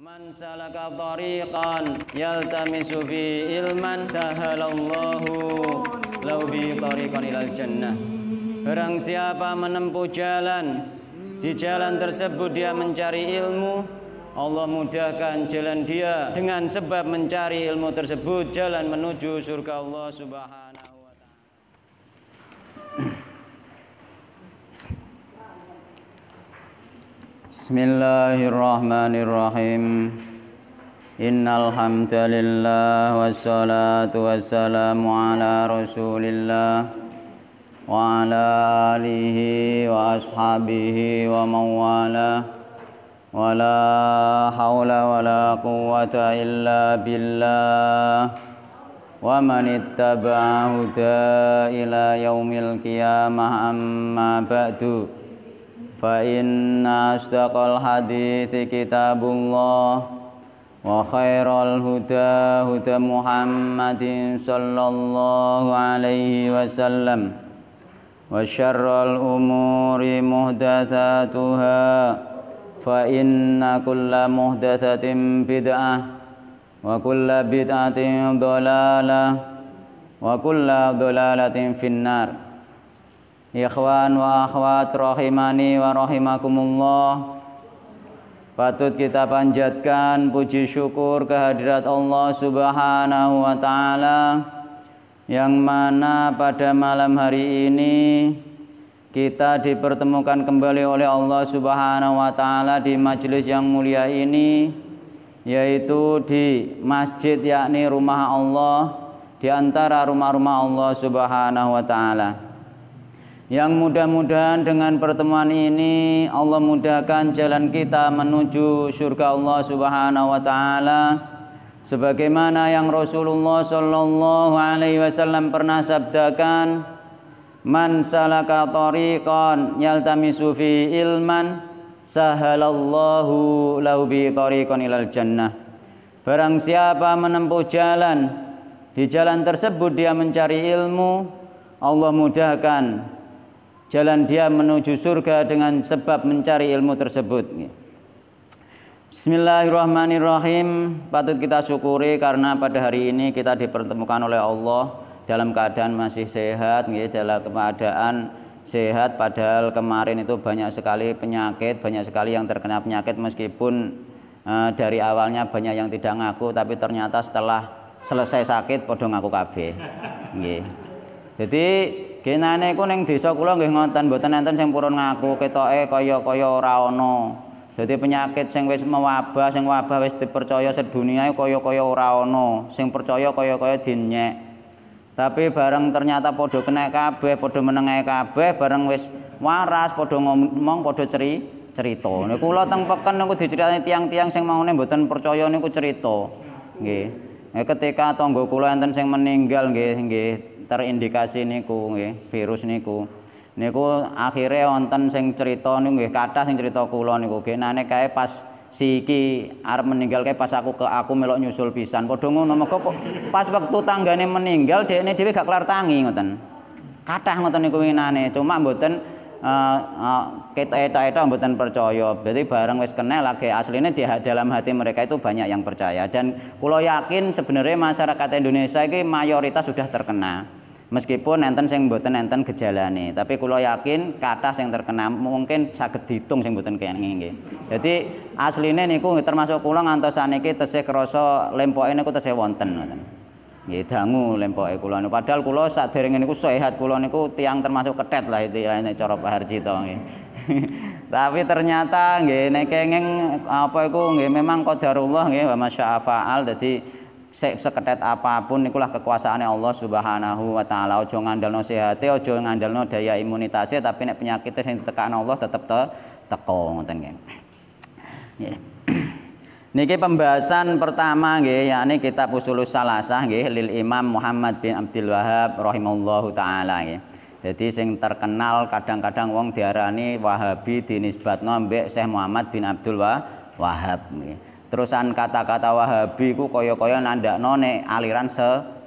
Man salaka tariqan yaltamisu fi ilman sahalallahu lahu bi tariqan ilal jannah. Barang siapa menempuh jalan di jalan tersebut dia mencari ilmu Allah mudahkan jalan dia dengan sebab mencari ilmu tersebut jalan menuju surga Allah subhanahu بسم الله الرحمن الرحيم إن الحمد لله والصلاة والسلام على رسول الله وعلى آله وأصحابه ومن والاه ولا حول ولا قوة إلا بالله ومن اتبع هدى إلى يوم القيامة أما بعد فإن أصدق الحديث كتاب الله وخير الهدى هدى محمد صلى الله عليه وسلم وشر الأمور محدثاتها فإن كل محدثة بدعة وكل بدعة ضلالة وكل ضلالة في النار Ikhwan wa akhwat rahimani wa rahimakumullah Patut kita panjatkan puji syukur kehadirat Allah subhanahu wa ta'ala Yang mana pada malam hari ini Kita dipertemukan kembali oleh Allah subhanahu wa ta'ala di majelis yang mulia ini Yaitu di masjid yakni rumah Allah Di antara rumah-rumah Allah subhanahu wa ta'ala yang mudah-mudahan dengan pertemuan ini Allah mudahkan jalan kita menuju surga Allah Subhanahu wa taala sebagaimana yang Rasulullah sallallahu alaihi wasallam pernah sabdakan man salaka tariqan yaltamisu fi ilman sahalallahu lahu bi tariqan ilal jannah barang siapa menempuh jalan di jalan tersebut dia mencari ilmu Allah mudahkan jalan dia menuju surga dengan sebab mencari ilmu tersebut. Bismillahirrahmanirrahim. Patut kita syukuri karena pada hari ini kita dipertemukan oleh Allah dalam keadaan masih sehat, dalam keadaan sehat. Padahal kemarin itu banyak sekali penyakit, banyak sekali yang terkena penyakit meskipun eh, dari awalnya banyak yang tidak ngaku, tapi ternyata setelah selesai sakit, podong aku kabeh. Jadi Genane ku ning desa kula nggih ngoten, mboten enten sing purun ngaku ketoke kaya-kaya ora ana. Dadi penyakit sing wis mewabah, sing wabah wis dipercaya sedunia kaya-kaya ora ana, sing percaya kaya-kaya dinyek. Tapi bareng ternyata padha kena kabeh, padha menengae kabeh, bareng wis waras, padha ngomong, padha ceri cerita. Niku kula teng peken niku diceritani tiang-tiang sing maune mboten percaya niku cerita. Nggih. Ketika tangga kula enten sing meninggal nggih nggih terindikasi niku nggih virus niku niku akhirnya wonten sing cerita niku nggih kathah sing cerita kula niku genane kae pas si Ki arep meninggal kae pas aku ke aku melok nyusul pisan padha ngono mega pas wektu tanggane meninggal dekne dhewe gak kelar tangi ngoten kathah ngoten niku winane cuma mboten Eh, eh, kita itu-itu mboten percaya berarti bareng wis kenal lagi aslinya di dalam hati mereka itu banyak yang percaya dan kulo yakin sebenarnya masyarakat Indonesia ini mayoritas sudah terkena meskipun enten sing mboten enten gejalane tapi kulo yakin kata yang terkena mungkin sakit hitung sing mboten kene nggih jadi aslinya niku termasuk kulo ngantos saniki tesih krasa lempoke niku tesih wonten ngoten Nggih dangu lempoke kula niku. Padahal kula sadherenge niku sehat kula niku tiang termasuk ketet lah itu eh, nek cara Pak Harjito nggih. Tapi ternyata nggih nek kenging apa iku nggih memang qadarullah nggih wa masyaafa'al dadi sek seketet apapun ikulah kekuasaan Allah Subhanahu wa taala. Aja ngandelno sehate, aja ngandelno daya imunitasnya tapi nek penyakitnya sing ditekakno Allah tetep te teko ngoten nggih. Nggih. Niki pembahasan pertama nggih yakni kitab Usulus Salasah nggih lil Imam Muhammad bin Abdul Wahab rahimallahu taala nggih. Jadi sing terkenal kadang-kadang wong diarani Wahabi dinisbatno mbek Syekh Muhammad bin Abdul Wahab nggih. Terusan kata-kata Wahabi ku kaya-kaya nandakno nek aliran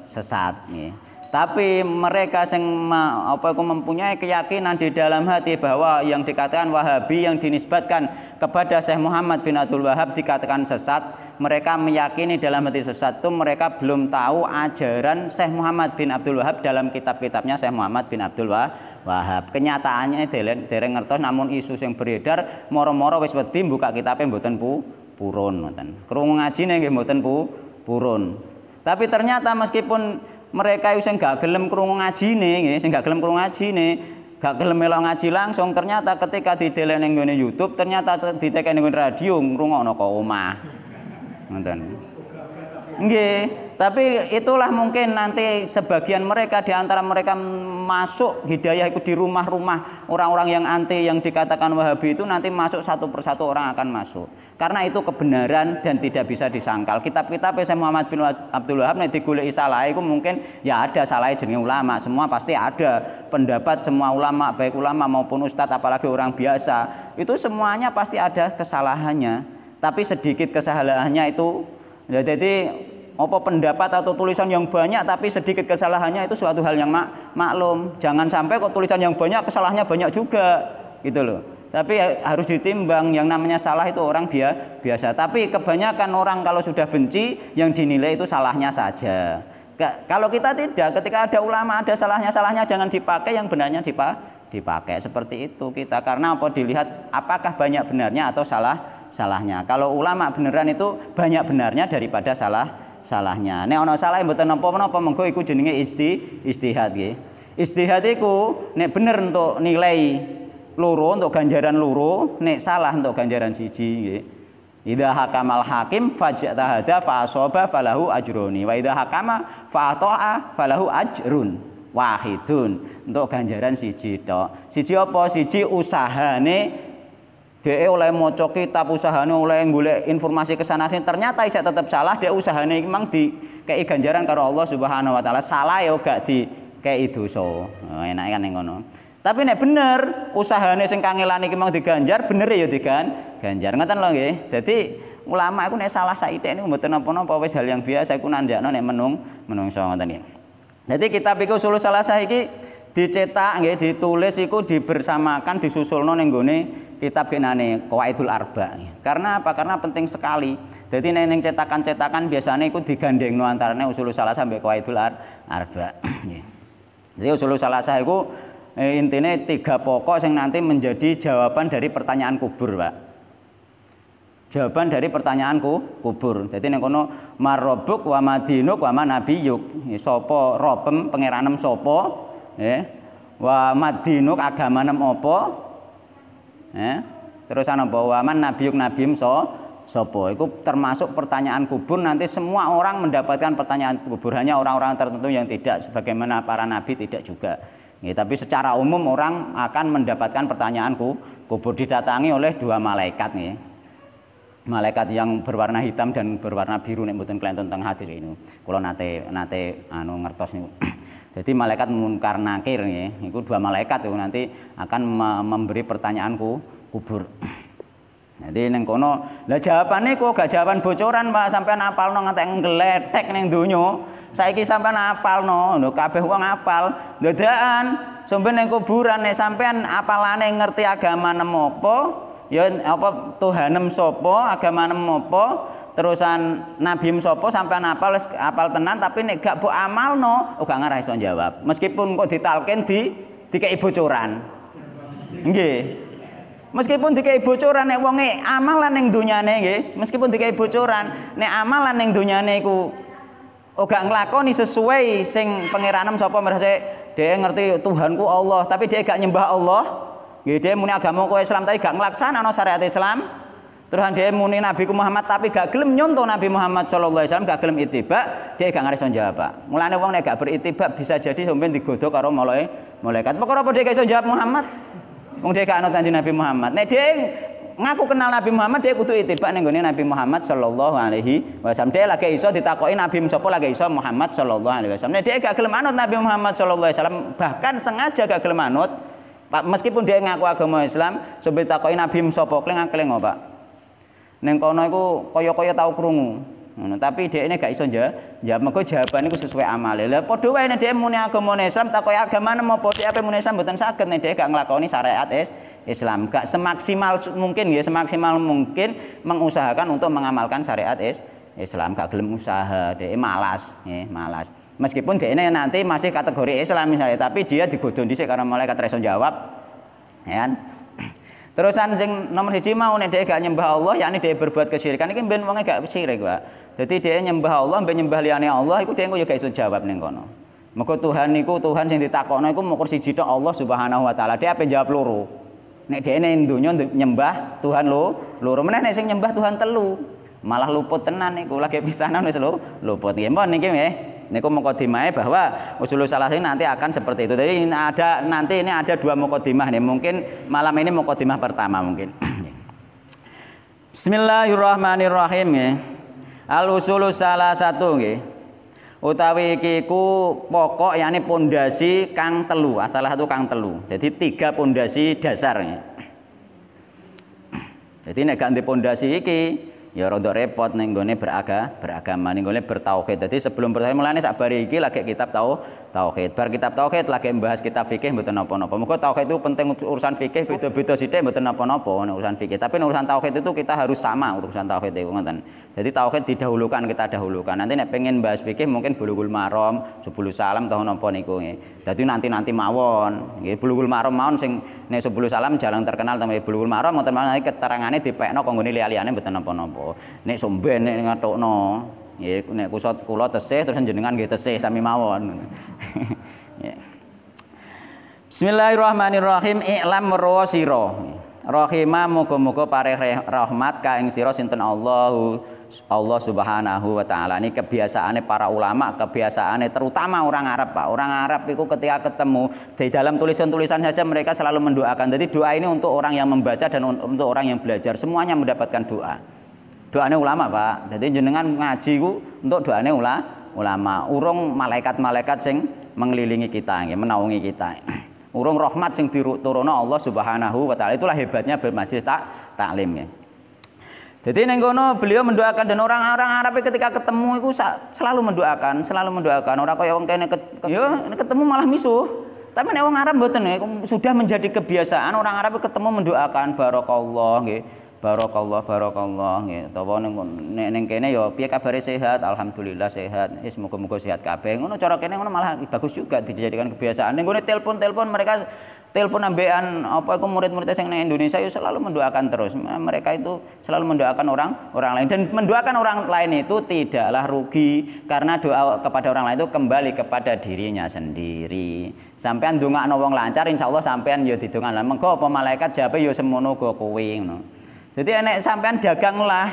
sesat nggih tapi mereka yang apa mempunyai keyakinan di dalam hati bahwa yang dikatakan Wahabi yang dinisbatkan kepada Syekh Muhammad bin Abdul Wahab dikatakan sesat, mereka meyakini dalam hati sesat itu mereka belum tahu ajaran Syekh Muhammad bin Abdul Wahab dalam kitab-kitabnya Syekh Muhammad bin Abdul Wahab. Kenyataannya dereng dereng ngertos namun isu yang beredar moro-moro wis wedi buka kitabnya mboten pu purun ngoten. Krungu ngajine nggih mboten pu purun. Tapi ternyata meskipun mereka sing gak gelem krungu ngaji nih, sing gak gelem ngaji nih, gak gelem melok ngaji langsung ternyata ketika di ning gone YouTube ternyata ditekek ning radio ngrungokno kok omah. Ngoten. Nggih, tapi itulah mungkin nanti sebagian mereka di antara mereka masuk hidayah itu di rumah-rumah orang-orang yang anti yang dikatakan Wahabi itu nanti masuk satu persatu orang akan masuk. Karena itu kebenaran dan tidak bisa disangkal. Kitab-kitab saya Muhammad bin Abdul Wahab nanti digoleki salah itu mungkin ya ada salah jenis ulama, semua pasti ada pendapat semua ulama baik ulama maupun ustadz apalagi orang biasa. Itu semuanya pasti ada kesalahannya. Tapi sedikit kesalahannya itu ya jadi apa pendapat atau tulisan yang banyak tapi sedikit kesalahannya itu suatu hal yang mak maklum. Jangan sampai kok tulisan yang banyak kesalahannya banyak juga gitu loh. Tapi ya harus ditimbang yang namanya salah itu orang biasa. Tapi kebanyakan orang kalau sudah benci yang dinilai itu salahnya saja. Kalau kita tidak, ketika ada ulama ada salahnya-salahnya jangan dipakai yang benarnya dipakai dipakai seperti itu kita karena apa dilihat apakah banyak benarnya atau salah salahnya kalau ulama beneran itu banyak benarnya daripada salah salahnya. Nek ana salah mboten napa-napa monggo iku jenenge isti istihad nggih. istihad iku nek bener untuk nilai loro untuk ganjaran loro, nek salah untuk ganjaran siji nggih. Idza hakamal hakim fajtahada fa asaba falahu ajruni wa idza hakama fa ata'a falahu ajrun wahidun untuk ganjaran siji tok. Siji apa? Siji usahane dia oleh moco kitab usahanya oleh golek informasi ke sana sini ternyata isek tetap salah dia usahanya memang di kayak ganjaran karo Allah Subhanahu wa taala salah ya gak di kayak nah, itu so enak kan yang tapi nek bener usahane sing kangelan iki mang diganjar bener ya digan ganjar ngoten lho nggih dadi ulama aku nek salah saithik niku mboten napa-napa wis hal yang biasa aku nandakno nek menung menungso ngoten nggih dadi kitab iku usul salah iki dicetak nggih ditulis iku dibersamakan disusulno ning gone kitab genane Qawaidul Arba. Karena apa? Karena penting sekali. Jadi neng cetakan-cetakan biasanya ikut digandeng no antaranya usul salah sampai Qawaidul Ar Arba. Jadi usul salah saya itu eh, intinya tiga pokok yang nanti menjadi jawaban dari pertanyaan kubur, Pak. Jawaban dari pertanyaanku kubur. Jadi neng kono marobuk wa madinuk wa manabiyuk. Ya, sopo robem pengeranem sopo. Eh, Wa madinuk agama opo Eh? Terus ana bahwa man nabiyuk nabim so sopo Itu termasuk pertanyaan kubur nanti semua orang mendapatkan pertanyaan kubur hanya orang-orang tertentu yang tidak sebagaimana para nabi tidak juga. Ya, tapi secara umum orang akan mendapatkan pertanyaanku kubur didatangi oleh dua malaikat nih. Malaikat yang berwarna hitam dan berwarna biru nih kalian tentang hadis ini. Kalau nate nate anu ngertos nih. Jadi malaikat munkar nakir ya, itu dua malaikat itu nanti akan memberi pertanyaanku kubur. Jadi neng kono, lah jawabannya kok gak jawaban bocoran pak, sampai napal no ngantek ngeletek neng dunyo. Saiki sampai napal no, no kabeh uang apal, dadaan. Sumpah neng kuburan nih sampean apalane ngerti agama nemopo, ya apa Tuhanem sopo, agama nemopo terusan nabi sapa sampai apal apal tenan tapi nek gak amal amalno uga oh, ngarah iso jawab meskipun kok ditalkin di kayak bocoran nggih meskipun kayak bocoran nek wonge amalan ning dunyane nggih meskipun kayak bocoran nek amalan dunia nek ku uga oh, nglakoni sesuai sing pengiranan sapa merasa dia ngerti Tuhanku Allah tapi dia gak nyembah Allah Gede dia muni agama ku Islam tapi gak nglaksana no syariat Islam Terus dia muni Nabi Muhammad tapi gak gelem nyontoh Nabi Muhammad sallallahu alaihi wasallam gak gelem itibak, dia gak ngareso jawab. Mulane wong nek gak beritibak bisa jadi sampean digodho karo mulai malaikat. pokoke apa dia gak iso jawab Muhammad? Wong dia gak anut kanjeng Nabi Muhammad. Nek dia ngaku kenal Nabi Muhammad dia kudu itibak ning Nabi Muhammad sallallahu alaihi wasallam. Dia lagi iso ditakoki Nabi sapa lagi iso Muhammad sallallahu alaihi wasallam. Nek dia gak gelem anut Nabi Muhammad sallallahu alaihi wasallam bahkan sengaja gak gelem anut meskipun dia ngaku agama Islam, coba takoi Nabi Musa kling ngakling Pak neng kono iku kaya koyo tau krungu. Ngono, tapi ini gak iso njawab. Jawab mergo jawabane iku sesuai amale. Lah padha wae nek dia muni agama Islam takoki agama nemu mau dhek apa muni Islam mboten sakit nih dia gak ngelakoni syariat es Islam. Gak semaksimal mungkin ya, semaksimal mungkin mengusahakan untuk mengamalkan syariat es Islam. Gak gelem usaha, dia malas, ya, malas. Meskipun dia ini nanti masih kategori Islam misalnya, tapi dia digodhon dhisik karena malaikat iso jawab. Ya kan? Terusan sing nomor siji mau nek dhek gak nyembah Allah yakni dhek berbuat kesyirikan iki ben wonge gak syirik, Pak. Dadi dhek nyembah Allah ben nyembah liyane Allah iku dhek yo gak iso jawab ning kono. Moko Tuhan niku Tuhan sing ditakokno iku mukur siji tok Allah Subhanahu wa taala. Dhek ape jawab loro. Nek dhek ning donya nyembah Tuhan lo, loro meneh nek sing nyembah Tuhan telu. Malah luput tenan niku lagi pisanan wis lho, luput. Nggih, mon niki nggih. Niku ya bahwa usul salah nanti akan seperti itu. Jadi ini ada nanti ini ada dua mukodimah nih. Mungkin malam ini mukodimah pertama mungkin. Bismillahirrahmanirrahim ya. Al usulul salah satu nggih. Utawi kiku ku pokok yakni pondasi kang telu, ah, salah satu kang telu. Jadi tiga pondasi dasarnya. Jadi nek ganti pondasi iki, ya rada repot ning gone beraga, beragama ning gone bertauhid. Dadi sebelum bertauhid mulane bari iki lagi kitab tau tauhid. Bar kitab tauhid lagi membahas kitab fikih mboten napa-napa. Muga tauhid itu penting urusan fikih beda-beda sithik mboten napa-napa urusan fikih. Tapi urusan tauhid itu kita harus sama urusan tauhid itu ngoten. Jadi tauhid didahulukan kita dahulukan. Nanti nek pengen bahas fikih mungkin bulughul maram, subuhul salam tahun napa niku nggih. Dadi nanti-nanti mawon. Nggih bulughul maram mawon sing nek subuhul salam jarang terkenal tapi bulughul maram ngoten mawon keterangane dipekno kanggo liyane mboten napa-napa apa Nek somben nek ngatokno. Ya nek kusot kula tesih terus jenengan nggih tesih sami mawon. Ya. Bismillahirrahmanirrahim. I'lam meruwa rahima muga-muga pareh rahmat ka ing sira sinten Allahu Allah Subhanahu wa taala. Ini kebiasaannya para ulama, kebiasaannya terutama orang Arab, Pak. Orang Arab itu ketika ketemu di dalam tulisan-tulisan saja mereka selalu mendoakan. Jadi doa ini untuk orang yang membaca dan untuk orang yang belajar, semuanya mendapatkan doa doane ulama pak jadi jenengan ngaji ku untuk doane ula, ulama urung malaikat-malaikat sing mengelilingi kita menaungi kita urung rahmat sing diturunno Allah Subhanahu wa taala itulah hebatnya bermajlis tak taklim ya jadi nenggono beliau mendoakan dan orang-orang Arab ketika ketemu itu selalu mendoakan, selalu mendoakan. Orang kaya wong iya. kene ketemu malah misuh. Tapi nek wong Arab mboten sudah menjadi kebiasaan orang Arab ketemu mendoakan barokallah nggih barokallah barokallah gitu. utawa neng ning kene yo, ya, piye kabare sehat alhamdulillah sehat wis muga-muga sehat kabeh ngono cara kene ngono malah bagus juga dijadikan kebiasaan ning ngene telepon-telepon mereka telepon ambean apa iku murid-murid sing nang Indonesia yo ya selalu mendoakan terus mereka itu selalu mendoakan orang orang lain dan mendoakan orang lain itu tidaklah rugi karena doa kepada orang lain itu kembali kepada dirinya sendiri sampean ndongakno wong lancar insyaallah sampean yo ya didongan lah mengko apa malaikat jape ya semono go kuing. ngono jadi enek sampean dagang lah,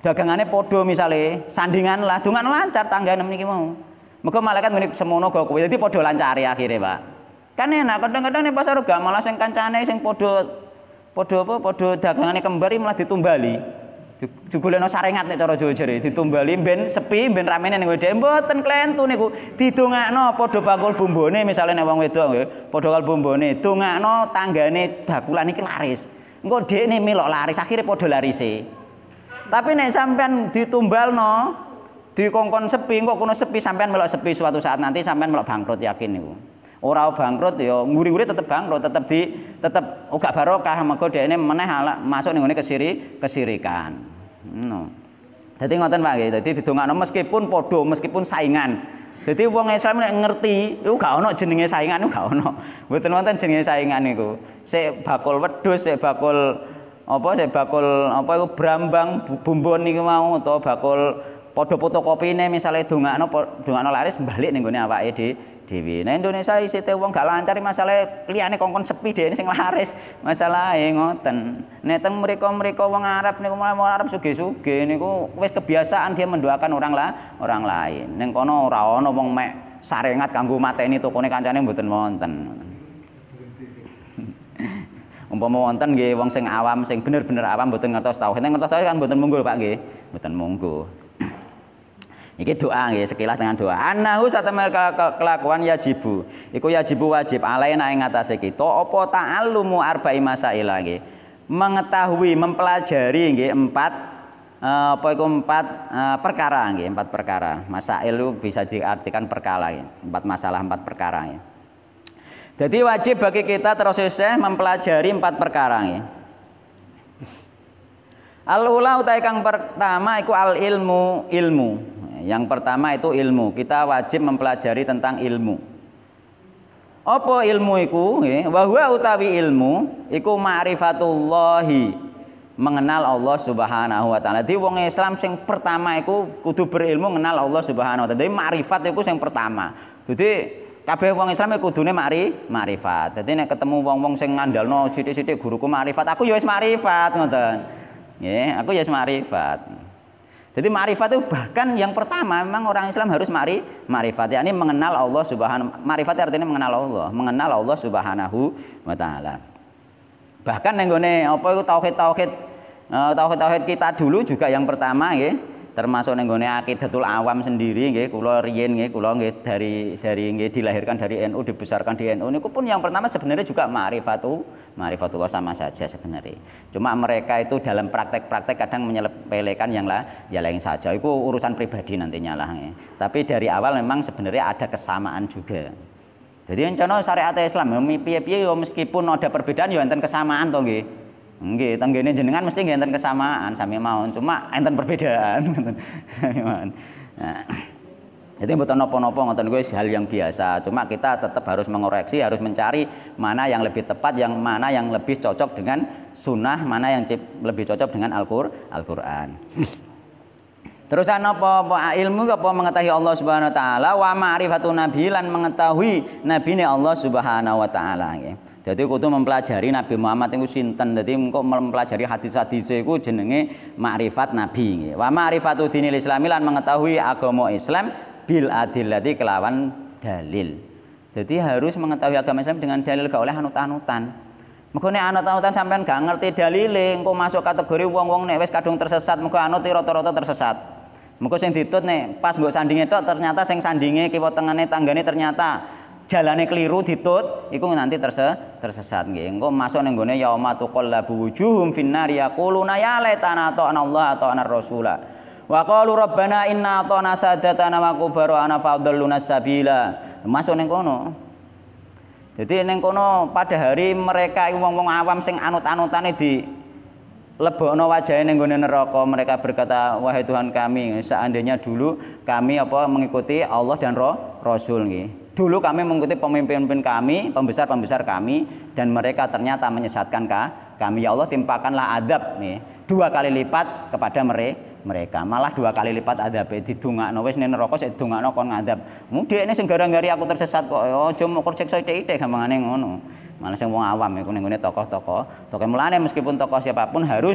dagangannya podo misalnya, sandingan lah, dungan lancar tangga enam ini mau. Maka malaikat mirip semono gak kowe, jadi podo lancar ya akhirnya pak. Kan enak kadang-kadang nih pasar gak malah sing kancane sing podo podo apa podo dagangannya kembali malah ditumbali. digolekno sarengat nih cara Jawa jere ditumbali ben sepi ben ramene ning wedhe nih klentu niku didongakno podo bakul bumbone misalnya nek wong wedok padha bakul bumbone dongakno tanggane bakulan iki laris engko dekne melok laris akhire padha larise tapi nek sampean ditumbalno dikongkon sepi engko kono sepi sampean melok sepi suatu saat nanti sampean melok bangkrut yakin niku ora bangkrut ya nguri-nguri tetep bangkrut tetep di tetep uga barokah mergo dekne meneh masuk ning ngene kesiri kesirikan no. Dadi ngoten Pak nggih. Dadi didongakno meskipun padha, meskipun saingan, jadi uang Islam nek ngerti, iku gak ono jenenge saingan iku gak ono. Mboten wonten jenenge saingan itu. Saya bakul wedus, saya bakul apa saya bakul apa itu brambang bumbon nih mau atau bakul padha fotokopine misale dongakno dongakno laris balik nih apa awake dhewe dhewe. Nah Indonesia teh uang gak lancar masalah liane kongkon sepi deh ini sing laris. yang ngoten. Nek teng mereka mereka uang Arab mereka mau Arab sugih-sugih niku wes kebiasaan dia mendoakan orang lah orang lain. Ning kono rawon ana mek sarengat kanggo mateni tokone kancane mboten wonten. umpama wonten nggih uang sing awam sing bener-bener awam mboten ngertos tauhid. Nek ngertos tau kan mboten mungguh Pak nggih. Mboten mungguh. Iki doa nggih, sekilas dengan doa. Anahu satemel kelakuan yajibu. Iku yajibu wajib alaina ing atase kita apa ta'allumu arba'i masaila nggih. Mengetahui, mempelajari nggih empat eh, apa iku empat eh, perkara nggih, empat perkara. Masail bisa diartikan perkara nggih. Empat masalah, empat perkara nggih. Jadi wajib bagi kita terus mempelajari empat perkara nggih. Al ula utai kang pertama iku al ilmu ilmu. Yang pertama itu ilmu. Kita wajib mempelajari tentang ilmu. Apa ilmu iku? Bahwa utawi ilmu iku ma'rifatullahi. Mengenal Allah Subhanahu wa taala. Jadi wong Islam sing pertama iku kudu berilmu mengenal Allah Subhanahu wa taala. Jadi ma'rifat iku sing pertama. Jadi kabeh wong Islam ya kudune mari marifat. Jadi nek ketemu wong-wong sing ngandalno sithik-sithik guruku marifat, aku ya wis marifat ngoten. Nggih, aku ya wis marifat. Jadi marifat itu bahkan yang pertama memang orang Islam harus mari marifat ya ini mengenal Allah Subhanahu marifat artinya mengenal Allah, mengenal Allah Subhanahu wa taala. Bahkan nenggone apa itu tauhid-tauhid eh, tauhid-tauhid kita dulu juga yang pertama nggih. Ya termasuk ning gone akidatul awam sendiri nggih kula riyin nggih kula nggih dari dari nggih dilahirkan dari NU dibesarkan di NU niku pun yang pertama sebenarnya juga ma'rifatu ma'rifatullah sama saja sebenarnya cuma mereka itu dalam praktek-praktek kadang menyepelekan yang lah ya lain saja itu urusan pribadi nantinya lah nge. tapi dari awal memang sebenarnya ada kesamaan juga jadi yang cono syariat Islam ya, piye-piye ya, meskipun ada perbedaan ya enten kesamaan toh gitu. Nggih, tangganya jenengan mesti nggih enten kesamaan sami mawon, cuma enten perbedaan ngoten. mawon. Nah, jadi bukan nopo-nopo ngoten gue hal yang biasa. Cuma kita tetap harus mengoreksi, harus mencari mana yang lebih tepat, yang mana yang lebih cocok dengan sunnah, mana yang lebih cocok dengan Al-Qur'an. Terusan apa, apa ilmu apa mengetahui Allah Subhanahu wa taala wa ma'rifatun nabi lan mengetahui nabine Allah Subhanahu wa taala nggih. Jadi kudu mempelajari Nabi Muhammad itu sinten. Jadi engkau mempelajari hadis-hadis itu jenenge makrifat nabi. Wa ma'rifatu dinil islami lan mengetahui agama Islam bil adil jadi kelawan dalil. Jadi harus mengetahui agama Islam dengan dalil gak oleh anut-anutan. Mergo nek anut-anutan sampean gak ngerti dalil. engko masuk kategori wong-wong nek wes kadung tersesat, mergo anut rata-rata tersesat. Mergo sing ditut nek pas nggo sandinge tok ternyata sing sandingnya kiwa tengene tanggane ternyata Jalannya keliru ditut itu nanti terse, tersesat nggih engko masuk ning gone yauma tuqallabu wujuhum finnar yaquluna ya laitana ta'ana Allah anar rasula wa qalu rabbana inna ta'ana sadatana wa ana fa'dalluna sabila masuk ning kono jadi ning kono pada hari mereka wong-wong awam sing anut-anutane di lebokno wajah ning gone neraka mereka berkata wahai Tuhan kami seandainya dulu kami apa mengikuti Allah dan roh, Rasul nggih Dulu kami mengikuti pemimpin-pemimpin kami, pembesar-pembesar kami, dan mereka ternyata menyesatkan kami. Ya Allah, timpakanlah adab nih dua kali lipat kepada mereka. Mereka Malah dua kali lipat adab eh, didungak wis ning di tunga didungakno kon ngadab. Mudah ini sing gari aku tersesat kok. Oh, Aja cek soite ide-ide aneh ngono. Malah saya mau awam iku ning tokoh-tokoh. Tokoh mulane meskipun tokoh siapapun harus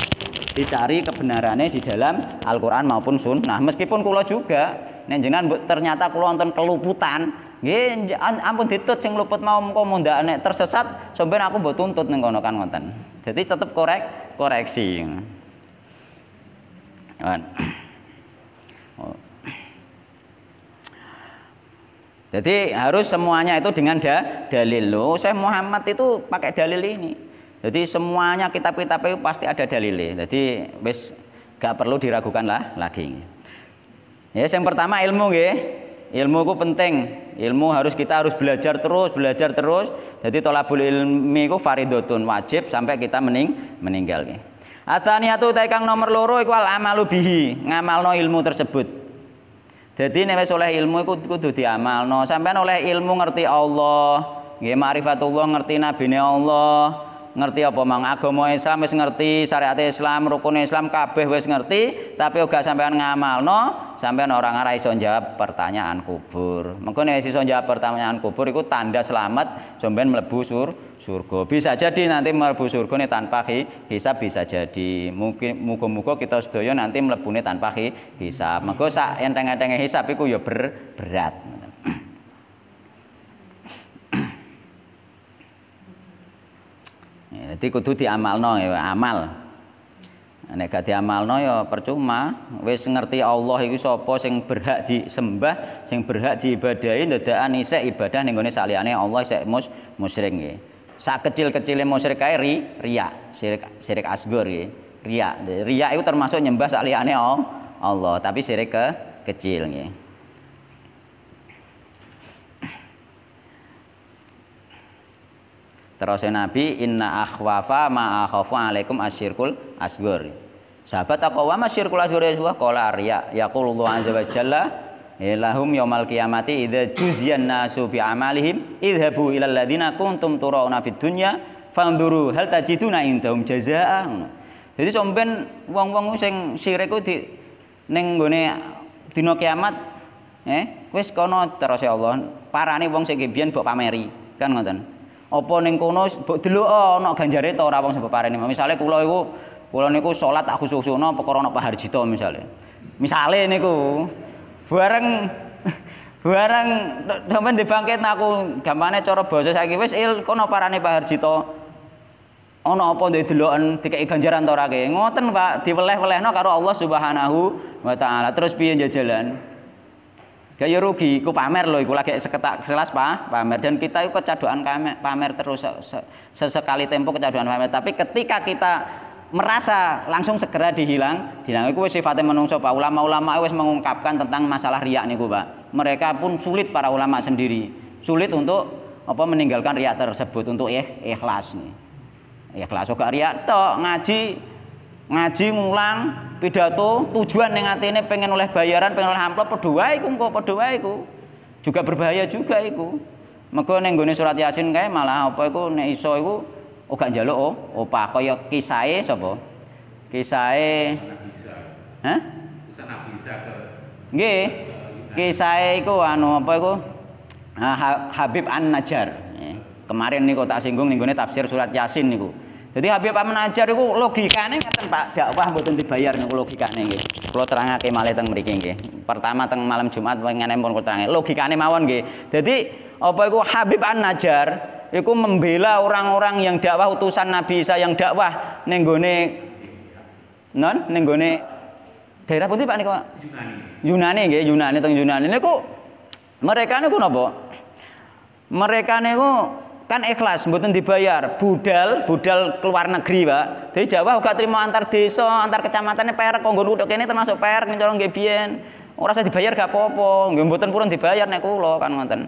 dicari kebenarannya di dalam Al-Qur'an maupun sunnah. Meskipun kulo juga nenjengan ternyata kulo nonton keluputan Nggih, ampun ditut sing luput mau engko mundak nek tersesat sampean aku mbok tuntut ning kono kan ngoten. Jadi tetap korek koreksi. Jadi oh. harus semuanya itu dengan da dalil. lo. saya Muhammad itu pakai dalil ini. Jadi semuanya kitab-kitab itu pasti ada dalilnya. Jadi wis gak perlu diragukan lah lagi. Ya, yang pertama ilmu ya. Ilmu ku penting. Ilmu harus kita harus belajar terus, belajar terus. Jadi tolabul ilmi itu faridotun wajib sampai kita mening meninggal. Ataniyatu taikang nomor loro iku al amalu bihi, ngamalno ilmu tersebut. Jadi nek oleh ilmu iku kudu diamalno. Sampean oleh ilmu ngerti Allah, nggih ma'rifatullah ngerti nabine Allah, ngerti apa mang agama Islam wis ngerti syariat Islam rukun Islam kabeh wis ngerti tapi uga sampean ngamalno sampean orang ora iso jawab pertanyaan kubur mengko nek iso jawab pertanyaan kubur itu tanda selamat sampean mlebu sur surga bisa jadi nanti mlebu surga nih tanpa hisab bisa jadi mungkin muga-muga kita sedaya nanti mlebune tanpa hisab mengko sak enteng tengah hisab iku ya ber, berat Jadi kudu diamalno ya amal. Nek gak diamalno ya percuma. Wis ngerti Allah iku sapa sing berhak disembah, sing berhak diibadahi dadakan isek ibadah ning gone saliyane Allah isek mus musyrik nggih. Sak kecil-kecile musyrik kae ri, riya, syirik syirik asgor nggih. Riya. Riya itu termasuk nyembah saliyane Allah, tapi syirik ke kecil nggih. Terus Nabi inna akhwafa ma akhafu alaikum asyirkul asgur. Sahabat aku wa masyirkul asgur ya Allah qala arya yaqulullah azza wa jalla ilahum yaumal qiyamati idza juziyan nasu bi amalihim idhabu ilal ladzina kuntum turauna fid dunya fanduru hal tajiduna indahum jazaa. Jadi sampean wong-wong sing sirik ku di ning gone dina kiamat eh wis kono terus ya Allah parane wong sing kebian mbok pameri kan ngoten apa ning kono delok ana oh, ganjare ta ora wong sebab parene. Misale kula iku kula niku salat tak khususno perkara ana Pak Harjito misale. Misale niku bareng bareng sampean dibangkit aku gampane cara basa saiki wis il kono parane Pak Harjito ana apa ndek deloken dikeki ganjaran ta ora ke ngoten Pak diweleh-welehno karo Allah Subhanahu wa taala terus piye jajalan Gaya rugi, ku pamer loh, ku lagi seketak kelas pak, pamer. Dan kita itu kecaduan pamer terus sesekali tempo kecaduan pamer. Tapi ketika kita merasa langsung segera dihilang, dihilang, Itu sifatnya menungso pak. Ulama-ulama wes mengungkapkan tentang masalah riak nih pak. Mereka pun sulit para ulama sendiri, sulit untuk apa meninggalkan riak tersebut untuk eh ikhlas nih. Ikhlas, oke riak toh ngaji ngaji ngulang pidato tujuan yang hati ini pengen oleh bayaran pengen oleh amplop pedua iku engko pedua iku juga berbahaya juga iku maka ning surat yasin kayak malah apa iku nek iso iku oh gak njaluk oh opa kaya kisai sapa kisai Hah? Nggih. Kisahe iku anu apa iku? Habib An-Najjar. Kemarin niku tak singgung ning tafsir surat Yasin niku. Jadi Habib Pak Menajar itu logikanya ngaten Pak dakwah mboten dibayar niku logikane nggih. Kula terangake malih teng mriki nggih. Pertama teng malam Jumat pengen pun kula terangake. Logikane mawon nggih. Jadi apa iku Habib An Najar, iku membela orang-orang yang dakwah utusan Nabi Isa yang dakwah ning gone non ning gone daerah pundi Pak niku Pak? Yunani. Yunani nggih, Yunani teng Yunani niku mereka niku napa? Mereka niku kan ikhlas mboten dibayar budal budal keluar negeri pak dari Jawa gak terima antar desa antar kecamatan kecamatannya per konggo udah ini termasuk per ngincol nggih biyen ora usah dibayar gak apa-apa nggih mboten purun dibayar nek kula kan ngoten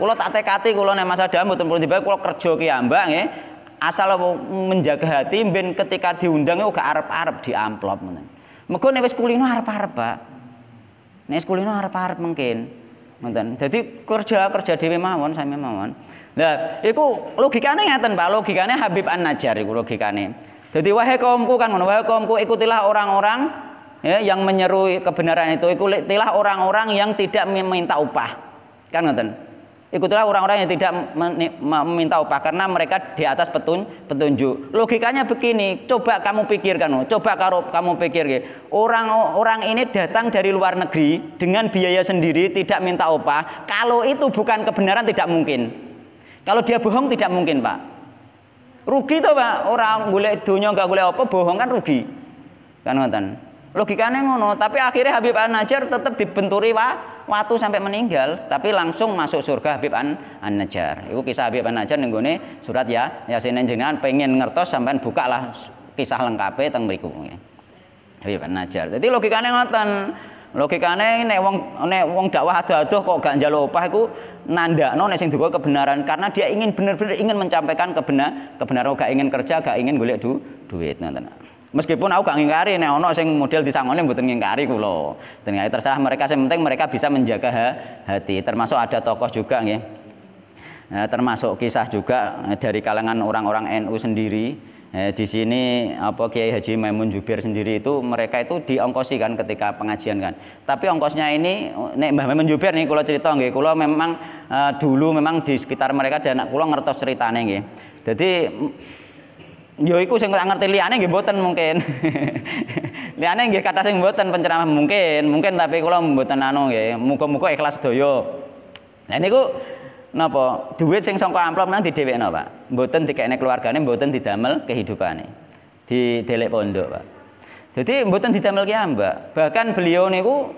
kula tak tekati kula nek masa dam mboten purun dibayar kula kerja ki ambang ya, asal menjaga hati ben ketika diundang yo ya gak arep-arep di amplop ngoten mergo nek wis kulino arep-arep pak nek wis kulino arep-arep mungkin Mantan, jadi kerja kerja dhewe mawon sami mawon Nah, itu logikanya nggak Pak, Logikanya Habib an Najar itu logikanya. Jadi wahai kaumku kan wahai kaumku ikutilah orang-orang ya, yang menyeru kebenaran itu, ikutilah orang-orang yang tidak meminta upah. Kan ngoten. Ikutilah orang-orang yang tidak meminta upah karena mereka di atas petun, petunjuk. Logikanya begini, coba kamu pikirkan, oh, coba kalau kamu pikir Orang-orang ini datang dari luar negeri dengan biaya sendiri tidak minta upah. Kalau itu bukan kebenaran tidak mungkin. Kalau dia bohong tidak mungkin, Pak. Rugi toh, Pak. Orang golek dunia nggak gule apa, bohong kan rugi. Kan ngoten. Logikanya ngono, tapi akhirnya Habib An Najjar tetap dibenturi pak waktu sampai meninggal, tapi langsung masuk surga Habib An, An Ibu kisah Habib An Najjar nenggone surat ya, Yasin jenengan pengen ngertos sampean lah kisah lengkapnya tentang berikutnya. Habib An Najjar. Jadi logikanya ngoten, Logikane nek wong nek wong dakwah adoh-adoh kok gak njaluk opah iku nandakno nek sing duwe kebenaran karena dia ingin bener-bener ingin mencampaikan kebenar kebenaran gak ingin kerja, gak ingin golek du, duit ngoten. Meskipun aku gak ngingkari nek ono sing model disangone mboten ngingkari kula. ternyata terserah mereka sing penting mereka bisa menjaga hati. Termasuk ada tokoh juga nggih. Nah, termasuk kisah juga eh, dari kalangan orang-orang NU sendiri Eh, di sini apa Kiai Haji Maimun Jubir sendiri itu mereka itu diongkosi kan ketika pengajian kan. Tapi ongkosnya ini nek Mbah Maimun Jubir nih kalau cerita nggih, kalau memang eh, dulu memang di sekitar mereka dan kula ngertos ceritane nggih. Jadi yo iku sing tak ngerti liyane nggih mboten mungkin. liyane nggih kata sing mboten penceramah mungkin, mungkin tapi kula mboten anu nggih. Muga-muga ikhlas doyo. Lah niku napa duit sing sangka amplop nang di dhewekno Pak. Mboten dikene keluargane, mboten didamel kehidupane. delek pondok, Pak. Jadi mboten didamel ki ambak. Bahkan beliau niku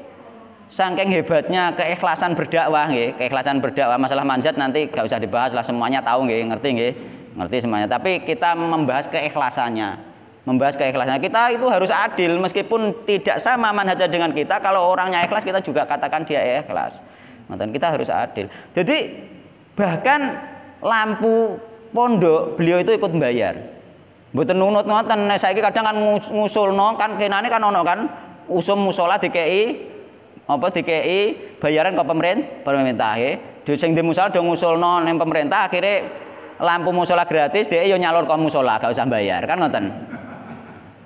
saking hebatnya keikhlasan berdakwah nggih, keikhlasan berdakwah masalah manjat nanti gak usah dibahas lah semuanya tahu nggih, ngerti nggih. Ngerti semuanya. Tapi kita membahas keikhlasannya membahas keikhlasannya. kita itu harus adil meskipun tidak sama manhajnya dengan kita kalau orangnya ikhlas kita juga katakan dia ikhlas Mantan kita harus adil jadi Bahkan lampu pondok beliau itu ikut membayar. Mboten nunut ngoten, nek saiki kadang kan ngusulno kan kenane kan ono kan usum musola dikei apa dikei bayaran ke pemerintah pemerintah ya dia sing di musola dong ngusulno neng pemerintah akhirnya lampu musola gratis dia yo nyalur ke musola gak usah bayar kan ngoten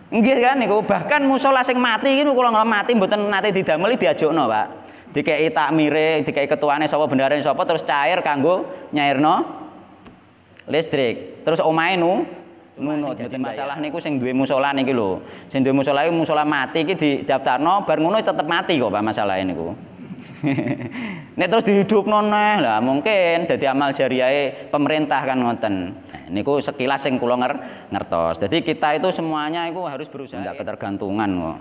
Nggih kan niku bahkan musola sing mati niku kula mati mboten nate didamel diajokno Pak dikei takmire, dikei ketuane sapa bendarane sapa terus cair kanggo nyairno listrik. Terus omahe nu nuno dadi ya. masalah niku sing duwe musola niki lho. Sing duwe musola iki musola mati iki didaftarno bar ngono tetep mati kok Pak masalah niku. Nek terus dihidupno neh, lah mungkin dadi amal jariah pemerintah kan ngoten. Nah, niku sekilas sing kula ngertos. Jadi kita itu semuanya itu harus berusaha. Tidak ketergantungan kok.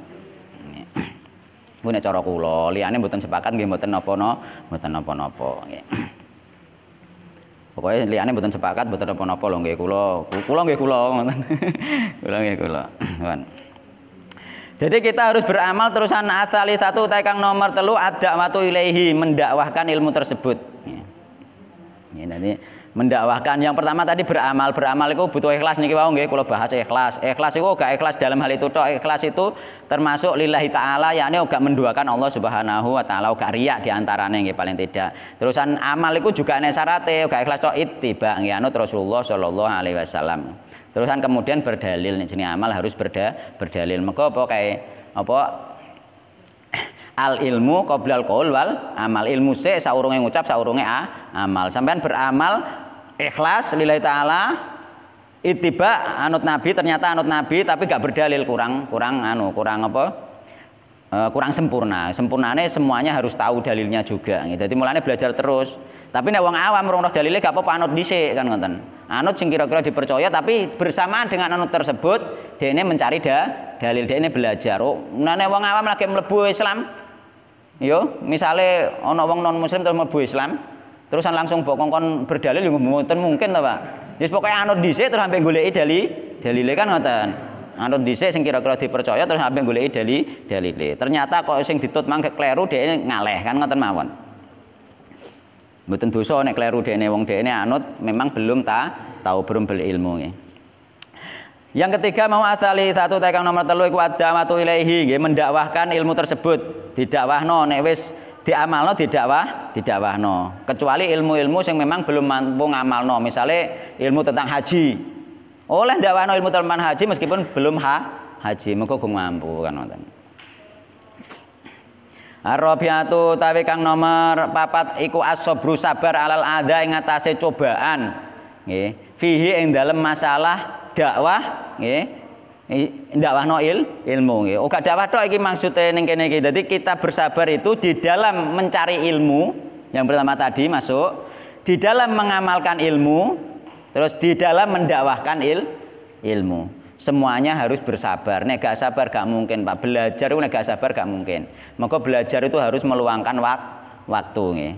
Iku nek cara kula, liyane mboten sepakat nggih mboten napa-napa, mboten napa-napa nggih. Pokoke liyane mboten sepakat mboten napa-napa lho nggih kula. Kula nggih kula ngoten. Kula nggih kula. Jadi kita harus beramal terusan asali satu taikang nomor telu ada watu ilaihi mendakwahkan ilmu tersebut. Ya, nanti mendakwahkan. Yang pertama tadi beramal, beramal itu butuh ikhlas nih wau nggih kalau bahas ikhlas. Ikhlas itu gak ikhlas dalam hal itu tok. Ikhlas itu termasuk lillahi taala ini gak menduakan Allah Subhanahu wa taala, gak riak di antaranya nggih paling tidak. Terusan amal itu juga nek syarate gak ikhlas tok ittiba nggih anut Rasulullah sallallahu alaihi wasallam. Terusan kemudian berdalil nih jenis amal harus berda, berdalil. Mengko apa kayak apa al ilmu qoblal qaul wal amal ilmu se saurunge ngucap saurunge a amal sampean beramal ikhlas lillahi taala ittiba anut nabi ternyata anut nabi tapi gak berdalil kurang kurang anu kurang apa eh, kurang sempurna sempurnane semuanya harus tahu dalilnya juga gitu. jadi mulanya belajar terus tapi nek wong awam rong dalilnya gak apa-apa anut dhisik kan ngoten anut sing kira-kira dipercaya tapi bersamaan dengan anut tersebut dia ini mencari da, dalil dia ini belajar oh nah wong awam lagi mlebu Islam yo misalnya ono wong non muslim terus mlebu Islam Terusan langsung bokong kon berdalil yang mungkin mungkin ta, Pak. Jadi pokoknya anut dice terus sampe goleki dali dalile kan ngatain Anut dice sing kira-kira dipercaya terus sampe goleki dali dalile. Ternyata kok sing ditut kekleru dia ini ngaleh kan ngatain mawon. Mboten dosa nek kleru dhekne wong ini anut memang belum ta tahu belum beli ilmu nggih. Yang ketiga mau asali satu tekan nomor telu iku adamatu ilaihi nggih mendakwahkan ilmu tersebut. Didakwahno nek wis di diamalno wah no kecuali ilmu-ilmu yang memang belum mampu ngamalno misalnya ilmu tentang haji oleh no ilmu tentang haji meskipun belum ha haji mengko mampu kan nonton Arabiatu tapi kang nomor papat iku asobru sabar alal ada yang atasnya cobaan nih fihi yang dalam masalah dakwah nih dakwahno il, ilmu nggih. Oga oh, dakwah itu iki maksude ning kene Jadi kita bersabar itu di dalam mencari ilmu yang pertama tadi masuk, di dalam mengamalkan ilmu, terus di dalam mendakwahkan il, ilmu. Semuanya harus bersabar. Nek gak sabar gak mungkin, Pak. Belajar itu nek gak sabar gak mungkin. Maka belajar itu harus meluangkan wak, waktu nggih.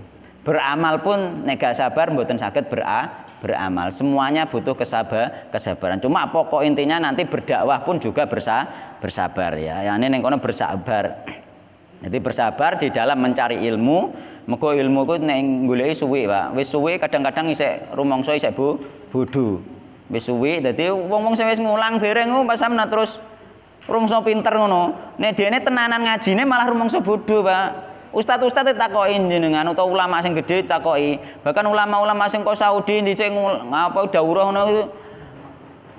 Beramal pun nek gak sabar mboten sakit bera, beramal. Semuanya butuh kesabar, kesabaran. Cuma pokok intinya nanti berdakwah pun juga bersa, bersabar ya. Yang ini neng kono bersabar. Jadi bersabar di dalam mencari ilmu, mego ilmu ku nek goleki suwi, Pak. Wis suwi kadang-kadang isek rumangsa isek bu bodho. Wis suwi dadi wong-wong sing wis ngulang bereng ku pasamna terus rumangsa pinter ngono. Nek dene tenanan ngajine malah rumangsa bodho, Pak. Ustaz-ustaz ditakoki jenengan atau ulama sing gedhe ditakoki. Bahkan ulama-ulama sing kok Saudi dicek ngapa daurah ngono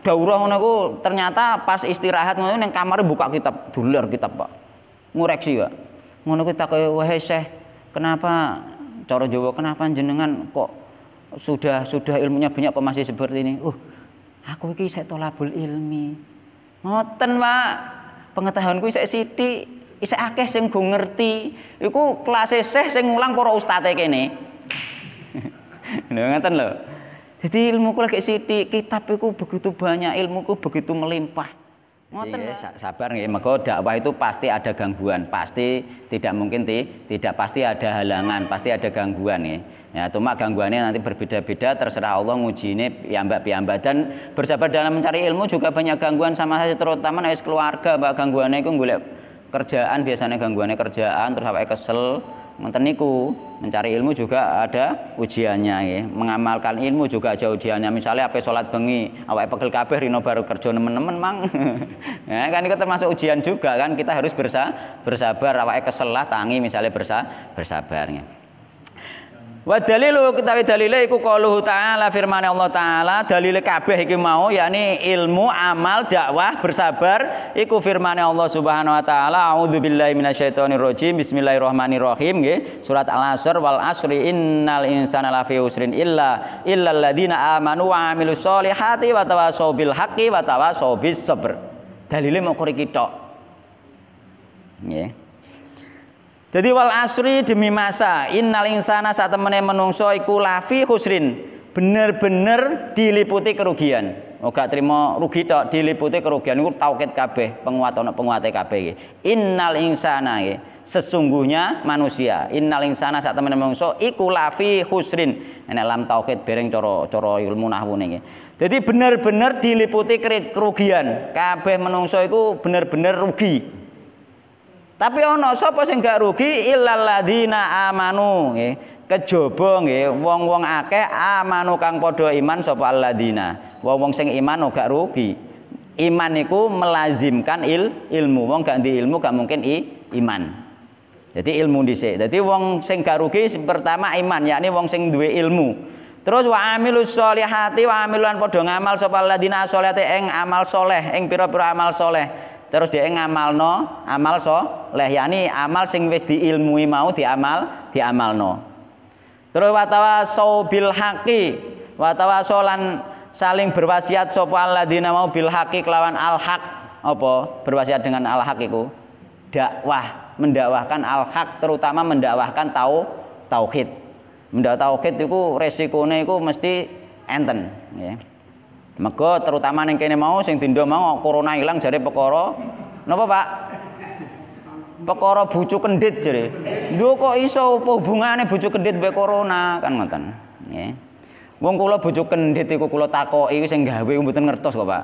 daurah ngono ku ternyata pas istirahat ngono ning kamare buka kitab, dolar kitab, Pak. Ngoreksi, Pak. Ngono ku takoki, "Wahai Syekh, kenapa cara Jawa kenapa jenengan kok sudah sudah ilmunya banyak kok masih seperti ini?" Uh, aku iki saya tolabul ilmi. Ngoten, Pak. Pengetahuanku saya sithik. Isa akeh sing go ngerti. Iku kelas sih sing ngulang para ustate kene. Lho ngaten lho. Jadi ilmu ku lagi sithik, kitab iku begitu banyak, ilmu ku begitu melimpah. Ngoten ya, sabar nggih, mergo dakwah itu pasti ada gangguan, pasti tidak mungkin ti, tidak pasti ada halangan, pasti ada gangguan ya. Ya, cuma gangguannya nanti berbeda-beda terserah Allah nguji ini piambak piambak dan bersabar dalam mencari ilmu juga banyak gangguan sama saja terutama dari keluarga, Mbak gangguannya itu gue kerjaan biasanya gangguannya kerjaan terus awake kesel menteniku mencari ilmu juga ada ujiannya ya. mengamalkan ilmu juga ada ujiannya misalnya apa sholat bengi awak pegel kabeh rino baru kerja nemen-nemen mang ya, kan itu termasuk ujian juga kan kita harus bersa bersabar awake kesel lah tangi misalnya bersa bersabarnya Wa dalilu kita dalile iku qauluhu ta'ala firman Allah taala dalile kabeh iki mau yakni ilmu, amal, dakwah, bersabar iku firman Allah Subhanahu wa taala auzubillahi rajim bismillahirrahmanirrahim nggih surat Al-Asr wal asri innal insana lafi usrin illa illal ladina amanu wa amilus solihati wa tawasau bil haqqi wa tawasau bis sabr dalile mau kori kita nggih jadi wal asri demi masa innal insana saat menungso iku lafi husrin bener-bener diliputi kerugian. Oga oh, terima rugi tok diliputi kerugian iku taukid kabeh penguat ono penguate kabeh iki. Innal insana iki sesungguhnya manusia innal insana saat temen menungso iku lafi husrin enek lam taukid bereng cara cara ilmu nahwu niki. Jadi benar-benar diliputi kerugian kabeh menungso iku benar bener rugi. Tapi ono sapa sing gak rugi ilaladina amanu nggih. Kejaba nggih wong-wong akeh amanu kang padha iman sapa alladzina. Wong-wong sing iman gak rugi. Iman niku melazimkan il, ilmu. Wong gak di ilmu gak mungkin i, iman. Jadi ilmu dhisik. Jadi wong sing gak rugi pertama iman, yakni wong sing duwe ilmu. Terus wa amilus solihati wa amiluan padha ngamal sapa ladina solihati ing amal soleh, ing pira-pira amal soleh terus dia ngamal no, amal so leh yani amal sing wis diilmui mau diamal diamal no. terus watawa bil haki, watawa solan saling berwasiat Allah alladzina mau bil haki kelawan al hak apa berwasiat dengan al hak itu dakwah mendakwahkan al hak terutama mendakwahkan tau tauhid mendakwah tauhid itu resikonya itu mesti enten ya. Mega terutama yang kene mau sing dindo mau corona hilang jare pekoro, napa Pak? pekoro bucu kendit jadi, Lho kok iso hubungannya hubungane bucu kendit mbek corona kan ngoten. Nggih. Wong kula bucu kendit iku kula takoki sing gawe mboten ngertos kok Pak.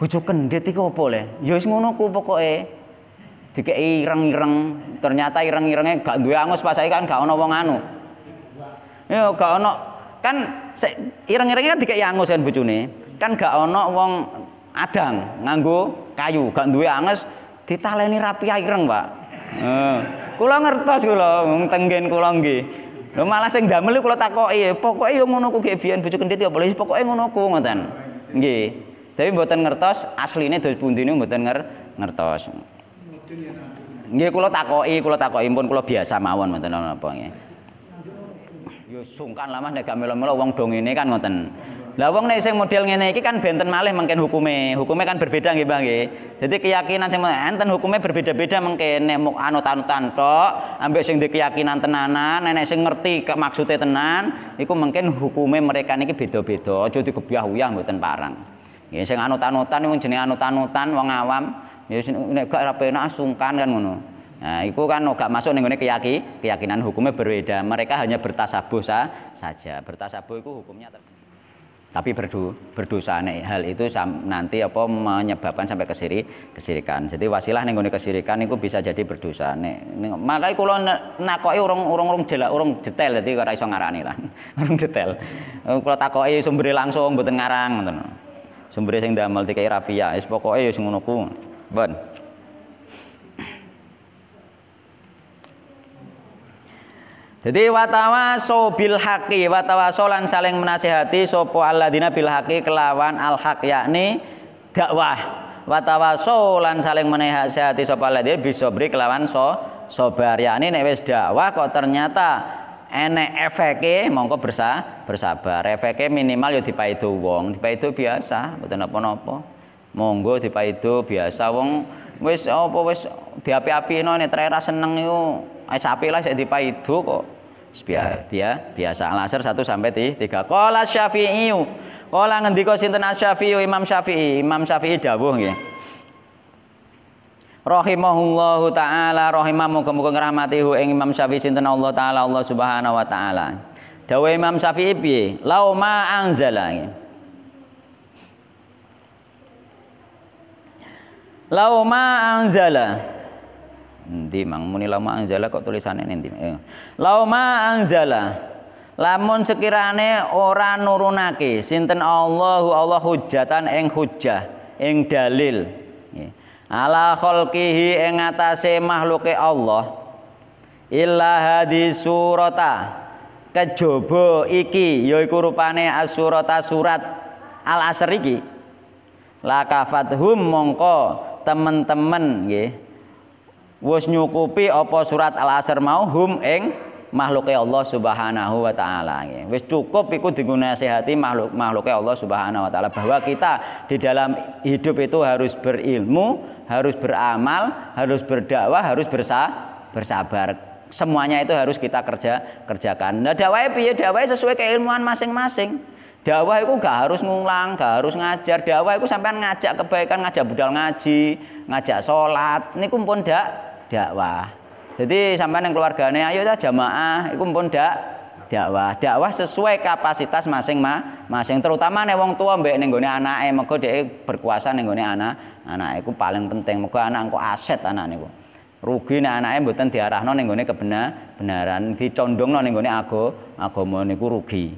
Bucu kendit iku apa le? Ya wis ngono ku pokoke. Dikeki ireng-ireng, ternyata ireng-irenge gak duwe angus pas saiki kan gak ana wong anu. Ya gak ana kan ireng kan dikek yang kan bojone. Kan gak ono wong adang nganggo kayu, gak duwe anges ditaleni rapi ireng, Pak. eh, Kula ngertos kula tenggen kula nggih. Lho malah sing damel kula takoki, eh, pokoke yo ngono ku gek biyen bojo kendhit ya polis, pokoke ngono ku ngoten. Nggih. Tapi mboten ngertos asline dos pundine mboten nger ngertos. Nggih kula takoki, kula takoki pun kula biasa mawon mboten napa nggih yo sungkan lah Mas nek gak melo-melo wong dong ini kan ngoten. Lah wong nek sing model ngene iki kan benten malih mungkin hukume. Hukume kan berbeda nggih Mbak nggih. Dadi keyakinan sing enten hukume berbeda-beda mungkin nek muk anut tan tok ambek sing di keyakinan tenanan, nenek sing ngerti maksudnya tenan iku mungkin hukume mereka niki beda-beda. Aja dikebyah-uyah mboten parang. Ya sing anut-anutan wong jenenge anut-anutan wong awam ya nek gak rapi penak sungkan kan ngono. Nah, itu kan gak masuk nih keyaki, keyakinan hukumnya berbeda. Mereka hanya bertasabuh sa, saja. Bertasabuh itu hukumnya tersendiri. Tapi berdu, berdosa nih hal itu nanti apa menyebabkan sampai kesiri kesirikan. Jadi wasilah nih kesirikan itu bisa jadi berdosa nih. Malah kalau nakoi orang orang orang jelas orang detail jadi kalau iso ngarani lah orang detail. Eh, kalau takoi sumberi langsung buat ngarang, sumberi sing damel tiga rapi ya. pokoknya sing ngono ku, Jadi watawa sobil haki, watawa solan saling menasehati Allah dina bil haki kelawan al hak yakni dakwah. Watawa solan saling menasehati sopo bisa beri kelawan so sobar yakni nek wis dakwah kok ternyata enek efeke mongko bersa bersabar. Efeke minimal yo dipaido wong, dipaido biasa, mboten napa-napa. Monggo dipaido biasa wong wis apa wis diapi api nek terasa seneng iku ae sapi lah pa dipaido kok biasa al-asr 1 sampai 3. Qala Syafi'i. Qala ngendika sinten Asy-Syafi'i Imam Syafi'i, Imam Syafi'i dawuh nggih. Rahimahullahu taala rahimah muga-muga ngrahmati ing Imam Syafi'i sinten Allah taala Allah Subhanahu wa taala. Dawuh Imam Syafi'i piye? Lau ma anzala. Lau ma anzala nanti mang muni lauma kok tulisannya nanti, Eh. Lauma angzala. Lamun sekirane ora nurunake sinten Allahu Allah hujatan eng hujah, eng dalil. Ala khalqihi ing atase makhluke Allah. Illa hadi surata. Kejaba iki yaiku rupane asurata surat al asr iki. kafathum mongko temen-temen nggih wis nyukupi apa surat Al-Asr mau hum ing makhluke Allah Subhanahu wa taala. Wis cukup iku sehati makhluk makhluke Allah Subhanahu wa taala bahwa kita di dalam hidup itu harus berilmu, harus beramal, harus berdakwah, harus bersa bersabar semuanya itu harus kita kerja kerjakan. Nah, dakwah piye? Dakwah sesuai keilmuan masing-masing. Dakwah itu gak harus ngulang, gak harus ngajar. Dakwah itu sampean ngajak kebaikan, ngajak budal ngaji, ngajak sholat. Ini pun dak dakwah. Jadi sampai yang keluarganya ayo ta jamaah, itu pun dak dakwah. Dakwah sesuai kapasitas masing ma, masing terutama nih wong tua mbek ning anak eh, mergo dia berkuasa ning gone anak anake iku paling penting. Mergo anak engko aset anak niku. Rugi anak eh, bukan diarah ning gone kebenar benaran, dicondongno ning aku, aku mau niku rugi.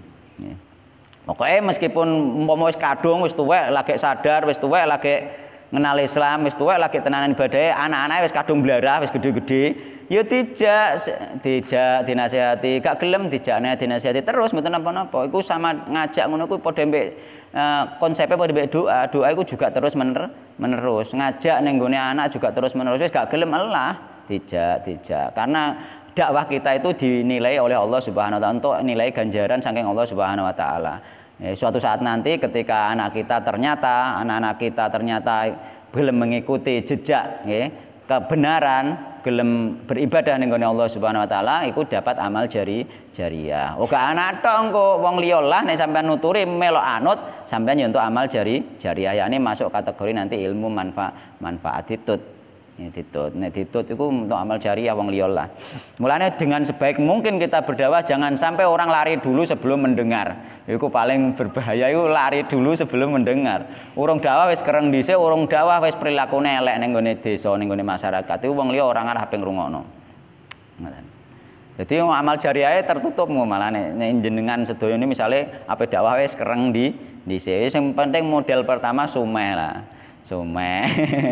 eh meskipun mau wis kadung, wis tuwek, lagi sadar, wis tuwek, lagi Ngenal Islam wis tuwek lagi tenanan badai, anak-anak wis kadung blara, wis gede-gede. Ya tidak, tidak dinasihati, gak gelem dijakne dinasihati terus mboten napa-napa. Iku sama ngajak ngono kuwi padha mbek uh, konsepnya padha mbek doa. Doa iku juga terus mener, menerus. Ngajak ning anak juga terus menerus wis gak gelem Allah. Tidak, tidak. Karena dakwah kita itu dinilai oleh Allah Subhanahu wa taala untuk nilai ganjaran saking Allah Subhanahu wa taala. Eh, suatu saat nanti ketika anak kita ternyata anak-anak kita ternyata belum mengikuti jejak ya, kebenaran belum beribadah dengan Allah Subhanahu wa taala itu dapat amal jari jariah. Oke oh, anak dong kok wong liolah nih sampai nuturi melo anut sampai nyentuh ya amal jari jariah ini masuk kategori nanti ilmu manfa manfaat itu Ya, ditut, Nek ditut itu untuk amal jariah wong liya lah. Mulane dengan sebaik mungkin kita berdakwah jangan sampai orang lari dulu sebelum mendengar. Iku paling berbahaya iku lari dulu sebelum mendengar. Urung dakwah wis kereng dhisik, urung dakwah wis prilakune elek ning gone desa, ning gone masyarakat. Iku wong liya ora ngarah ping rungokno. Jadi amal jariah tertutup mu malah nek jenengan sedoyo ini misalnya apa dakwah wes kereng di di dhisik. Sing penting model pertama sumeh lah. Sumai.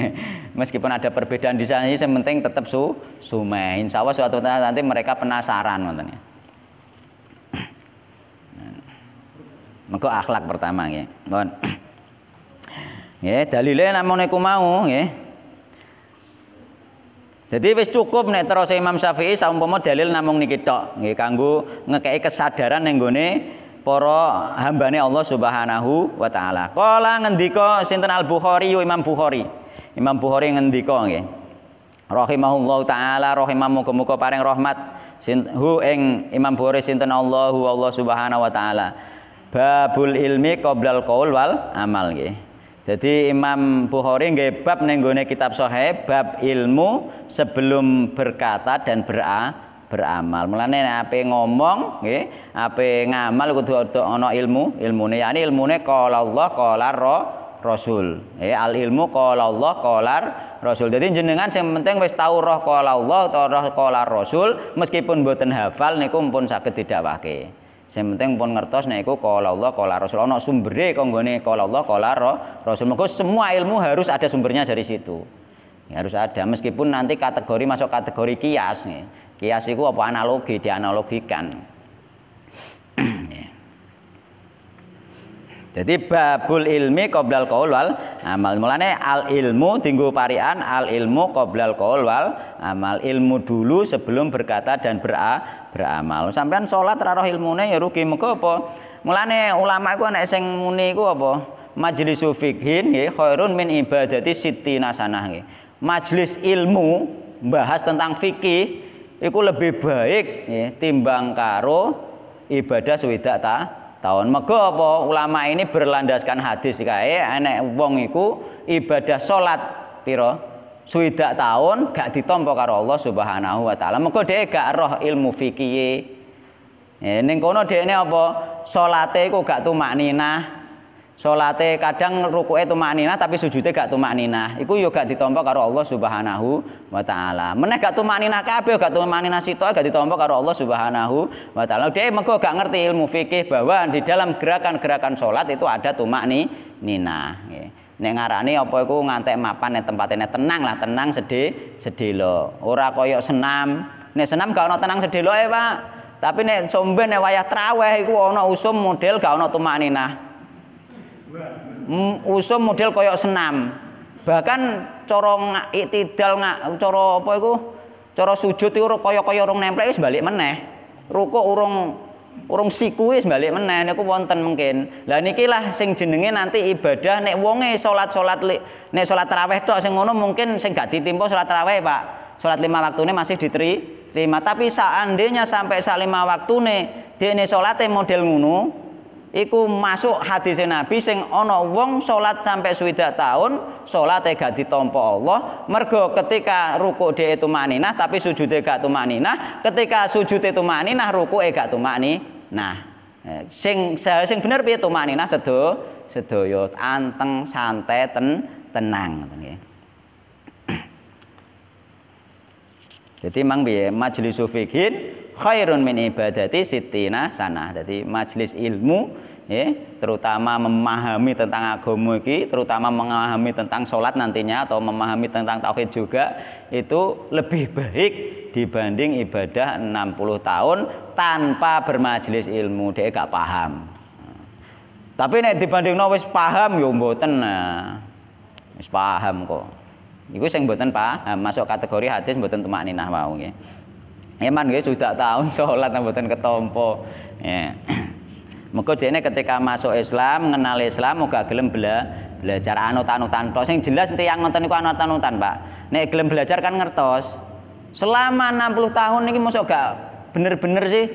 Meskipun ada perbedaan di sana, yang penting tetap su Sumai. Insya Allah suatu saat nanti mereka penasaran, mantannya. Mengko akhlak pertama, ya. Bon. Ya, dalilnya namun aku mau, ya. Jadi wis cukup nek terus Imam Syafi'i saumpama dalil namung niki tok nggih kanggo ngekeki kesadaran ning gone para hambane Allah Subhanahu wa taala. Kala ngendika sinten Al Bukhari yo Imam Bukhari. Imam Bukhari ngendika nggih. Rahimahullahu taala rahimah muga-muga paring rahmat hu ing Imam Bukhari sinten Allahu Allah Subhanahu wa taala. Babul ilmi qoblal qaul wal amal nggih. Jadi Imam Bukhari nggih bab ning kitab sahih bab ilmu sebelum berkata dan bera beramal. Mulane ape ngomong nggih, ape ngamal kudu ana ilmu, ilmune yani ilmune qala Allah qala Rasul. Ya al ilmu qala Allah qala Rasul. Jadi jenengan sing penting wis tau roh qala Allah utawa roh qala Rasul meskipun mboten hafal niku pun saged pakai. Sing penting pun ngertos niku qala Allah qala Rasul ana sumbere nggone qala Allah qala Rasul. Mugo semua ilmu harus ada sumbernya dari situ. Ya, harus ada meskipun nanti kategori masuk kategori kias nih. Kias itu apa analogi dianalogikan. Jadi babul ilmi qoblal qaul wal amal. Mulane al ilmu tinggu parian al ilmu qoblal qaul wal amal. Ilmu dulu sebelum berkata dan bera, beramal. Sampean sholat ra roh ilmune ya rugi meko apa? Mulane ulama iku nek sing muni iku apa? Majelis fikhin nggih khairun min ibadati sittina nasanah nggih. Majlis ilmu bahas tentang fikih iku lebih baik ya, timbang karo ibadah swidak ta tahun mego apa ulama ini berlandaskan hadis kae enek wong iku ibadah salat piro swidak tahun gak ditompo karo Allah Subhanahu wa taala mego dhek gak roh ilmu fikih ya, ning kono dhekne apa salate iku gak tumakninah Salate kadang rukuke tumakninah tapi sujude gak tumakninah. Iku yo gak ditampa karo Allah Subhanahu wa taala. Meneh gak tumakninah kabeh gak tumakninah sitok gak ditampa karo Allah Subhanahu wa taala. Dhek mengko gak ngerti ilmu fikih bahwa di dalam gerakan-gerakan salat itu ada tumakninah nggih. Nek ngarani apa iku ngantek mapan nek tempatene tenang lah, tenang sedih, sedih lo. Ora senam. Nek senam gak ono tenang sedih lo Pak. Tapi nek somben nek wayah traweh iku ono usum model gak ono tumakninah. Hmm, usum model koyok senam. Bahkan cara ngak coro apa itu coro sujud itu koyok koyok urung nempel wis balik meneh. Ruko urung urung siku sebalik balik meneh niku wonten mungkin. Lah niki lah sing jenenge nanti ibadah nek wonge solat li, nek solat tarawih doa sing ngono mungkin sing gak timpo solat tarawih, Pak. solat lima waktune masih diteri terima. Tapi seandainya sampai saat lima waktune dene salate model ngono, iku masuk hadis Nabi sing ana wong salat sampai swidak tahun salate gak ditampa Allah mergo ketika ruku dia itu maninah tapi sujude gak tumaninah ketika sujude tumaninah rukuke gak tumaninah eh, sing sing bener piye tumaninah sedo sedoyo anteng santai ten, tenang Jadi mang piye majelis fikih khairun min ibadati sitina sana. Jadi majelis ilmu ya, terutama memahami tentang agama ini terutama memahami tentang sholat nantinya atau memahami tentang tauhid juga itu lebih baik dibanding ibadah 60 tahun tanpa bermajelis ilmu dia gak paham. Tapi nek dibanding wis paham ya mboten. nah. paham kok. Iku sing mboten paham masuk kategori hadis mboten tumakninah wau nggih. Eman nggih sudah tahun sholat nah, mboten ketompo. Ya. dia dene ketika masuk Islam, mengenal Islam moga gelem bela belajar anut-anutan tok sing jelas yang ngoten nonton anut-anutan, Pak. Nek gelem belajar kan ngertos. Selama 60 tahun ini mosok gak bener-bener sih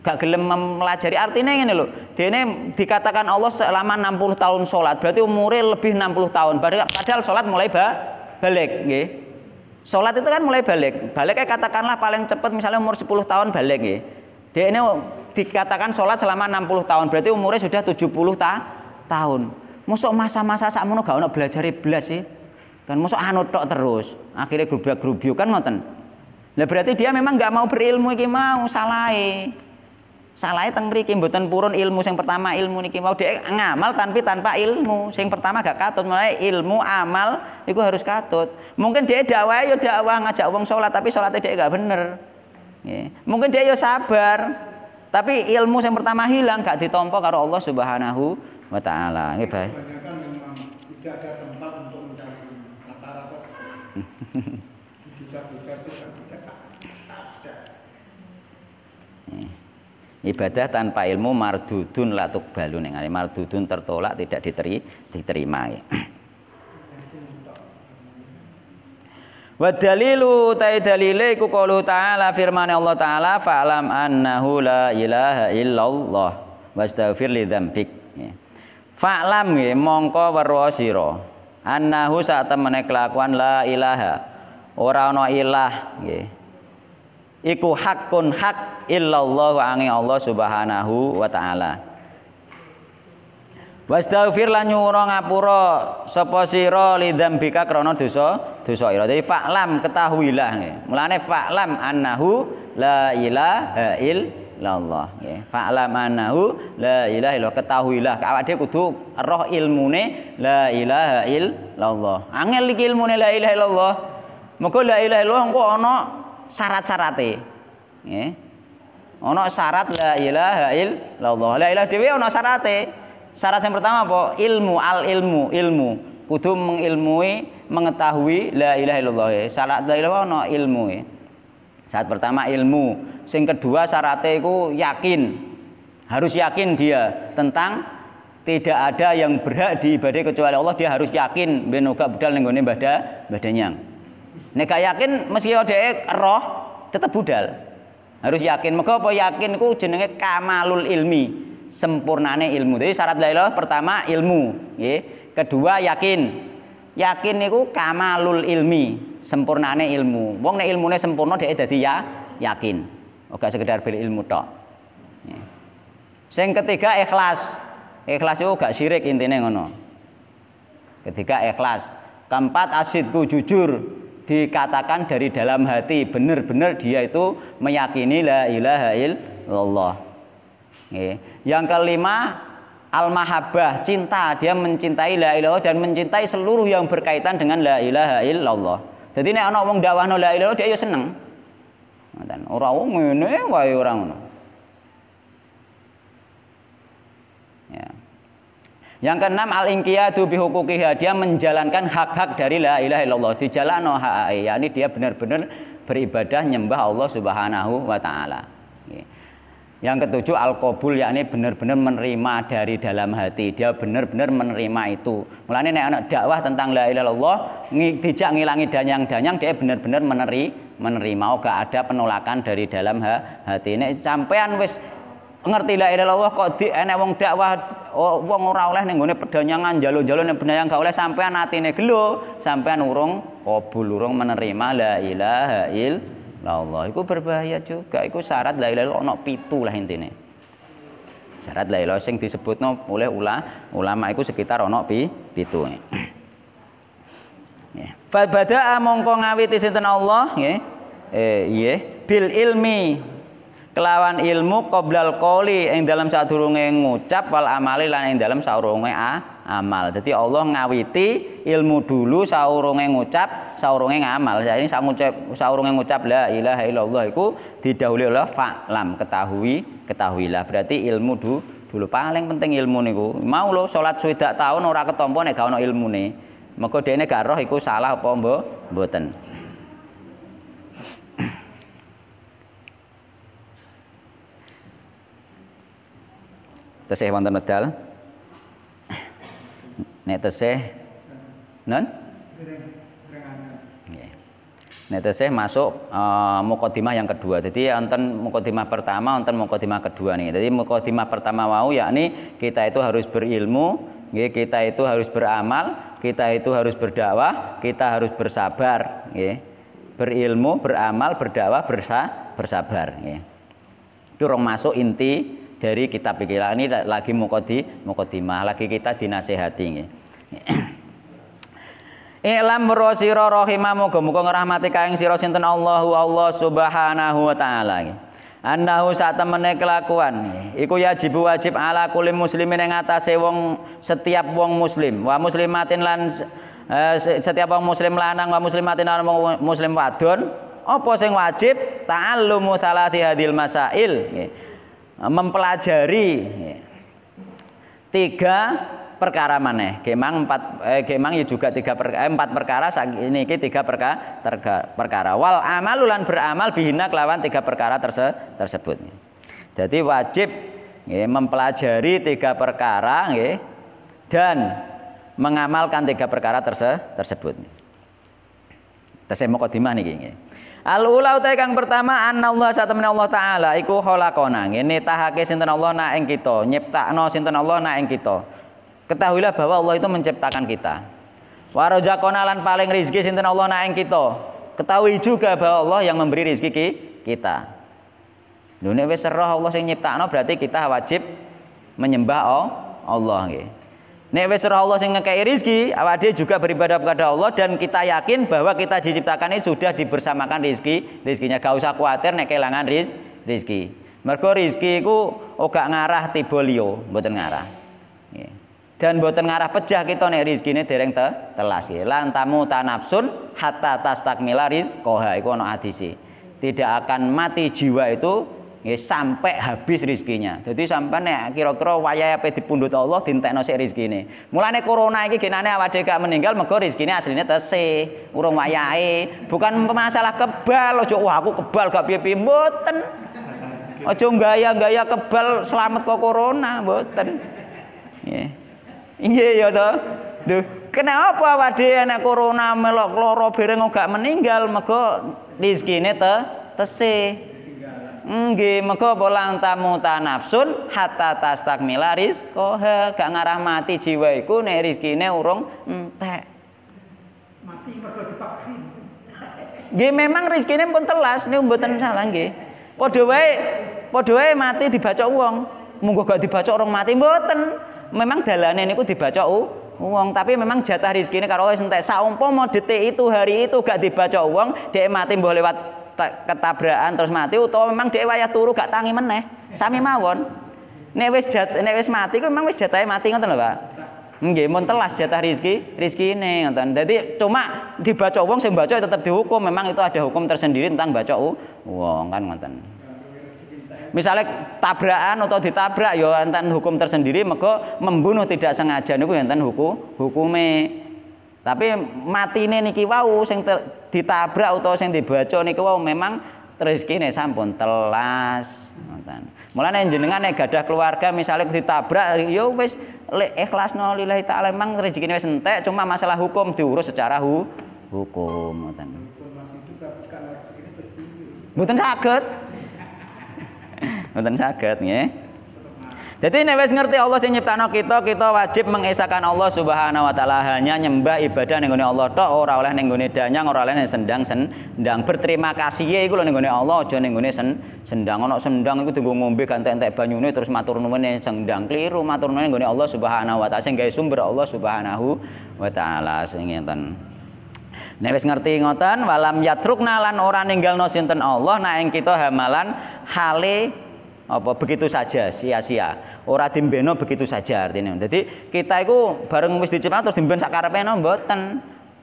gak gelem mempelajari artinya ini ngene lho. Dene dikatakan Allah selama 60 tahun sholat berarti umurnya lebih 60 tahun. Padahal sholat mulai ba balik nggih. Sholat itu kan mulai balik. Baliknya katakanlah paling cepat misalnya umur 10 tahun balik ya. Dia ini dikatakan sholat selama 60 tahun. Berarti umurnya sudah 70 ta tahun. Masuk masa-masa saat mono gak belajar belas sih. Kan masuk anu tok terus. Akhirnya gerubak gerubuk kan ngoten. Nah berarti dia memang gak mau berilmu ini mau salah Salahnya teng mriki mboten purun ilmu yang pertama ilmu niki mau dhek ngamal tanpa tanpa ilmu. yang pertama gak katut, mulai ilmu amal itu harus katut. Mungkin dia dakwah yo ya dakwah ngajak wong sholat tapi sholatnya dia gak bener. Yeah. Mungkin dia yo ya sabar, tapi ilmu yang pertama hilang gak ditompo karo Allah Subhanahu wa taala. Nggih, Pak. Tidak ada tempat untuk mencari rata-rata. ibadah tanpa ilmu mardudun latuk balun yang mardudun tertolak tidak diteri, diterima Wa dalilu tai dalile ku qaulu ta'ala firman Allah taala fa'lam annahu la ilaha illallah wastaghfir li dzambik. Fa'lam nggih mongko weruh sira annahu sak temene kelakuan la ilaha ora ana ilah nggih iku hakun hak illallah angin Allah Subhanahu wa taala. Wastaghfir lan nyuwura ngapura sapa sira lidzambika krana dosa dosa ira. Dadi faklam ketahuilah Mulane faklam annahu la ilaha illallah nggih. Faklam annahu la ilaha illallah ketahuilah awak dhewe kudu roh ilmune la ilaha illallah. Angel iki ilmune la ilaha illallah. Moko la ilaha illallah engko ana syarat-syarate. Nggih. Ono syarat la ilaha illallah. La ilaha dhewe ono syarate. Syarat yang pertama apa? Ilmu al ilmu, ilmu. Kudu mengilmui, mengetahui la ilaha illallah. Syarat la ilaha ono ilmu. Syarat pertama ilmu. Sing kedua syarate iku yakin. Harus yakin dia tentang tidak ada yang berhak diibadai kecuali Allah dia harus yakin ben uga budal ning badanya. badanyang. Nek gak yakin mesti ada roh tetap budal. Harus yakin. Maka apa yakin ku jenenge kamalul ilmi, sempurnane ilmu. Jadi syarat la ilaha pertama ilmu, nggih. Kedua yakin. Yakin niku kamalul ilmi, sempurnane ilmu. Wong nek ilmune sempurna dhek dadi ya yakin. Oke oh, sekedar beli ilmu tok. Sing ketiga ikhlas. Ikhlas itu gak syirik intinya ngono. Ketiga ikhlas. Keempat asidku jujur dikatakan dari dalam hati benar-benar dia itu meyakini la ilaha illallah yang kelima al-mahabbah cinta dia mencintai la ilaha dan mencintai seluruh yang berkaitan dengan la ilaha illallah jadi ini anak wong dakwah la ilaha dia ya seneng orang orang wong ngene wae orang Yang keenam al-inqiyadu bihuquqiha, dia menjalankan hak-hak dari la ilaha illallah, dijalano ya yakni dia benar-benar beribadah nyembah Allah Subhanahu wa taala. Yang ketujuh al-qabul yakni benar-benar menerima dari dalam hati. Dia benar-benar menerima itu. Mulane nek anak dakwah tentang la ilaha illallah, dijak ngilangi danyang-danyang dia benar-benar meneri menerima oh, gak ada penolakan dari dalam hati. Nek sampean wis ngerti la ilaha illallah kok di enek wong dakwah oh, wong ora oleh ning gone pedonyangan jalur-jalur ning benayang gak oleh sampean atine gelo sampean urung kabul urung menerima la ilaha illallah iku berbahaya juga iku syarat la ilaha illallah ono pitu lah intine syarat la ilaha sing disebutno oleh ula, ulama iku sekitar ono pi pitu ya fa badaa mongko ngawiti sinten Allah nggih eh iya. bil ilmi kelawan ilmu qoblal Koli ing dalam sadurunge ngucap wal amali lan ing dalam saurunge a amal. Jadi Allah ngawiti ilmu dulu saurunge ngucap, saurunge ngamal. Jadi sangucap saurunge ngucap la ilaha illallah iku didahului oleh fa'lam, ketahui, ketahuilah. Berarti ilmu dulu dulu paling penting ilmu niku. Mau lo salat suwidak tahun ora ketompo nek gak ono ilmune. Maka dene gak roh iku salah apa mbo? Mboten. tesih wonten medal nek tesih non Nek saya masuk uh, eh, mukodimah yang kedua. Jadi ya, wonten mukodimah pertama, wonten mukodimah kedua nih. Jadi mukodimah pertama wau yakni kita itu harus berilmu, kita itu harus beramal, kita itu harus berdakwah, kita harus bersabar, Berilmu, beramal, berdakwah, bersa, bersabar, Itu orang masuk inti dari kita pikir Ini lagi mukodi mukodimah, lagi kita dinasehati ini Ilam rosiro Rohimah moga muga kain ngrahmati kaing sinten Allahu Allah Subhanahu wa taala Anahu saat sak temene kelakuan iku wajib wajib ala kulim muslimin yang atase wong setiap wong muslim wa muslimatin lan eh, setiap wong muslim lanang wa muslimatin lan wong muslim wadon apa sing wajib ta'allumu salati hadil masail mempelajari tiga perkara mana? Gemang empat, eh, gemang ya juga tiga per, eh, empat perkara. Ini tiga perka, terga, perkara. Wal amalulan beramal bihina kelawan tiga perkara terse, tersebut. Jadi wajib ya, mempelajari tiga perkara ya, dan mengamalkan tiga perkara terse, tersebut. Tersebut mau kodimah nih. Al ula utai kang pertama Allah satamina Allah taala iku khalaqona. Ngene tahake sinten Allah nak ing kita, nyiptakno sinten Allah nak ing kita. Ketahuilah bahwa Allah itu menciptakan kita. Warozakona lan paling rizki sinten Allah nak ing kita. Ketahui juga bahwa Allah yang memberi rizki kita. dunia wis Allah sing nyiptakno berarti kita wajib menyembah Allah nggih. Nek wis Allah sing ngekei rizki, awak dia juga beribadah kepada Allah dan kita yakin bahwa kita diciptakan ini sudah dibersamakan rizki, rizkinya gak usah khawatir nek kehilangan riz, rizki. Mergo rezeki iku oga ngarah tiba liyo, mboten ngarah. Dan mboten ngarah pecah kita nek rezekine dereng te, telas ya. Lan tamu tak hatta tastakmila rizqaha iku ana hadisi. Tidak akan mati jiwa itu ya, sampai habis rizkinya. Jadi sampai nih ya, kira-kira wayahe ape Allah dintekno sik rizkini. Mulane corona ini, nih awake gak meninggal mergo rizkini aslinya tesih, urung wayahe. Bukan masalah kebal, ojo wah aku kebal gak biar pimbotan. Ojo gaya-gaya kebal selamat kok corona boten. Iya ya toh. Duh, kenapa wadi ana corona melok loro bareng gak meninggal mergo rezekine te tesih. Nggih, mega bolang tamu tanafsun, nafsun hatta tastakmila rizqaha. Gak ngarah mati jiwa iku nek rezekine urung entek. Mati mergo divaksin. Nggih, memang rezekine pun telas, niku mboten salah nggih. Padha wae, padha wae mati dibaca wong. Munggo gak dibaca orang mati mboten. Memang dalane niku u, uang. tapi memang jatah rezekine karo wis entek. Saumpama detik itu hari itu gak dibaca wong, dhek mati mbok lewat ketabrakan terus mati utawa memang dhewe wayah turu gak tangi meneh. Sami mawon. Nek wis jat nek wis mati ku memang wis jatahe mati ngoten lho, Pak. Nggih, mun telas jatah rezeki, rezekine ngoten. Dadi cuma dibaca wong sing baca ya tetap dihukum. Memang itu ada hukum tersendiri tentang baca wong kan ngoten. Misalnya tabrakan atau ditabrak ya enten hukum tersendiri mego membunuh tidak sengaja niku ya enten hukum hukumnya. Tapi matine niki wau sing ditabrak utawa sing dibaca niki wau memang rezekine sampun telas ngoten. Mulane jenengan nek gadah keluarga misalnya ditabrak yo ya wis ikhlasno lillahi taala memang rezekine wis entek cuma masalah hukum diurus secara hu hukum ngoten. Mboten saged. Mboten saged nggih. Jadi nek wis ngerti Allah sing nyiptakno kita, kita wajib mengesakan Allah Subhanahu wa taala hanya nyembah ibadah ning gone Allah tok, ora oleh ning gone danyang, ora oleh ning sendang sendang. Berterima kasih ya iku lho ning gone Allah, aja ning gone sendang. Ono sendang iku dienggo ngombe gantek-entek banyune terus matur nuwun ning sendang. Kliru matur nuwun ning gone Allah Subhanahu wa taala sing gawe sumber Allah Subhanahu wa taala sing ngeten. Nek wis ngerti ngoten walam yatrukna lan ora ninggalno sinten Allah yang kita hamalan hale apa begitu saja sia-sia ora dimbeno begitu saja artinya. Jadi kita itu bareng wis diciptakan terus dimben sakarepe no mboten.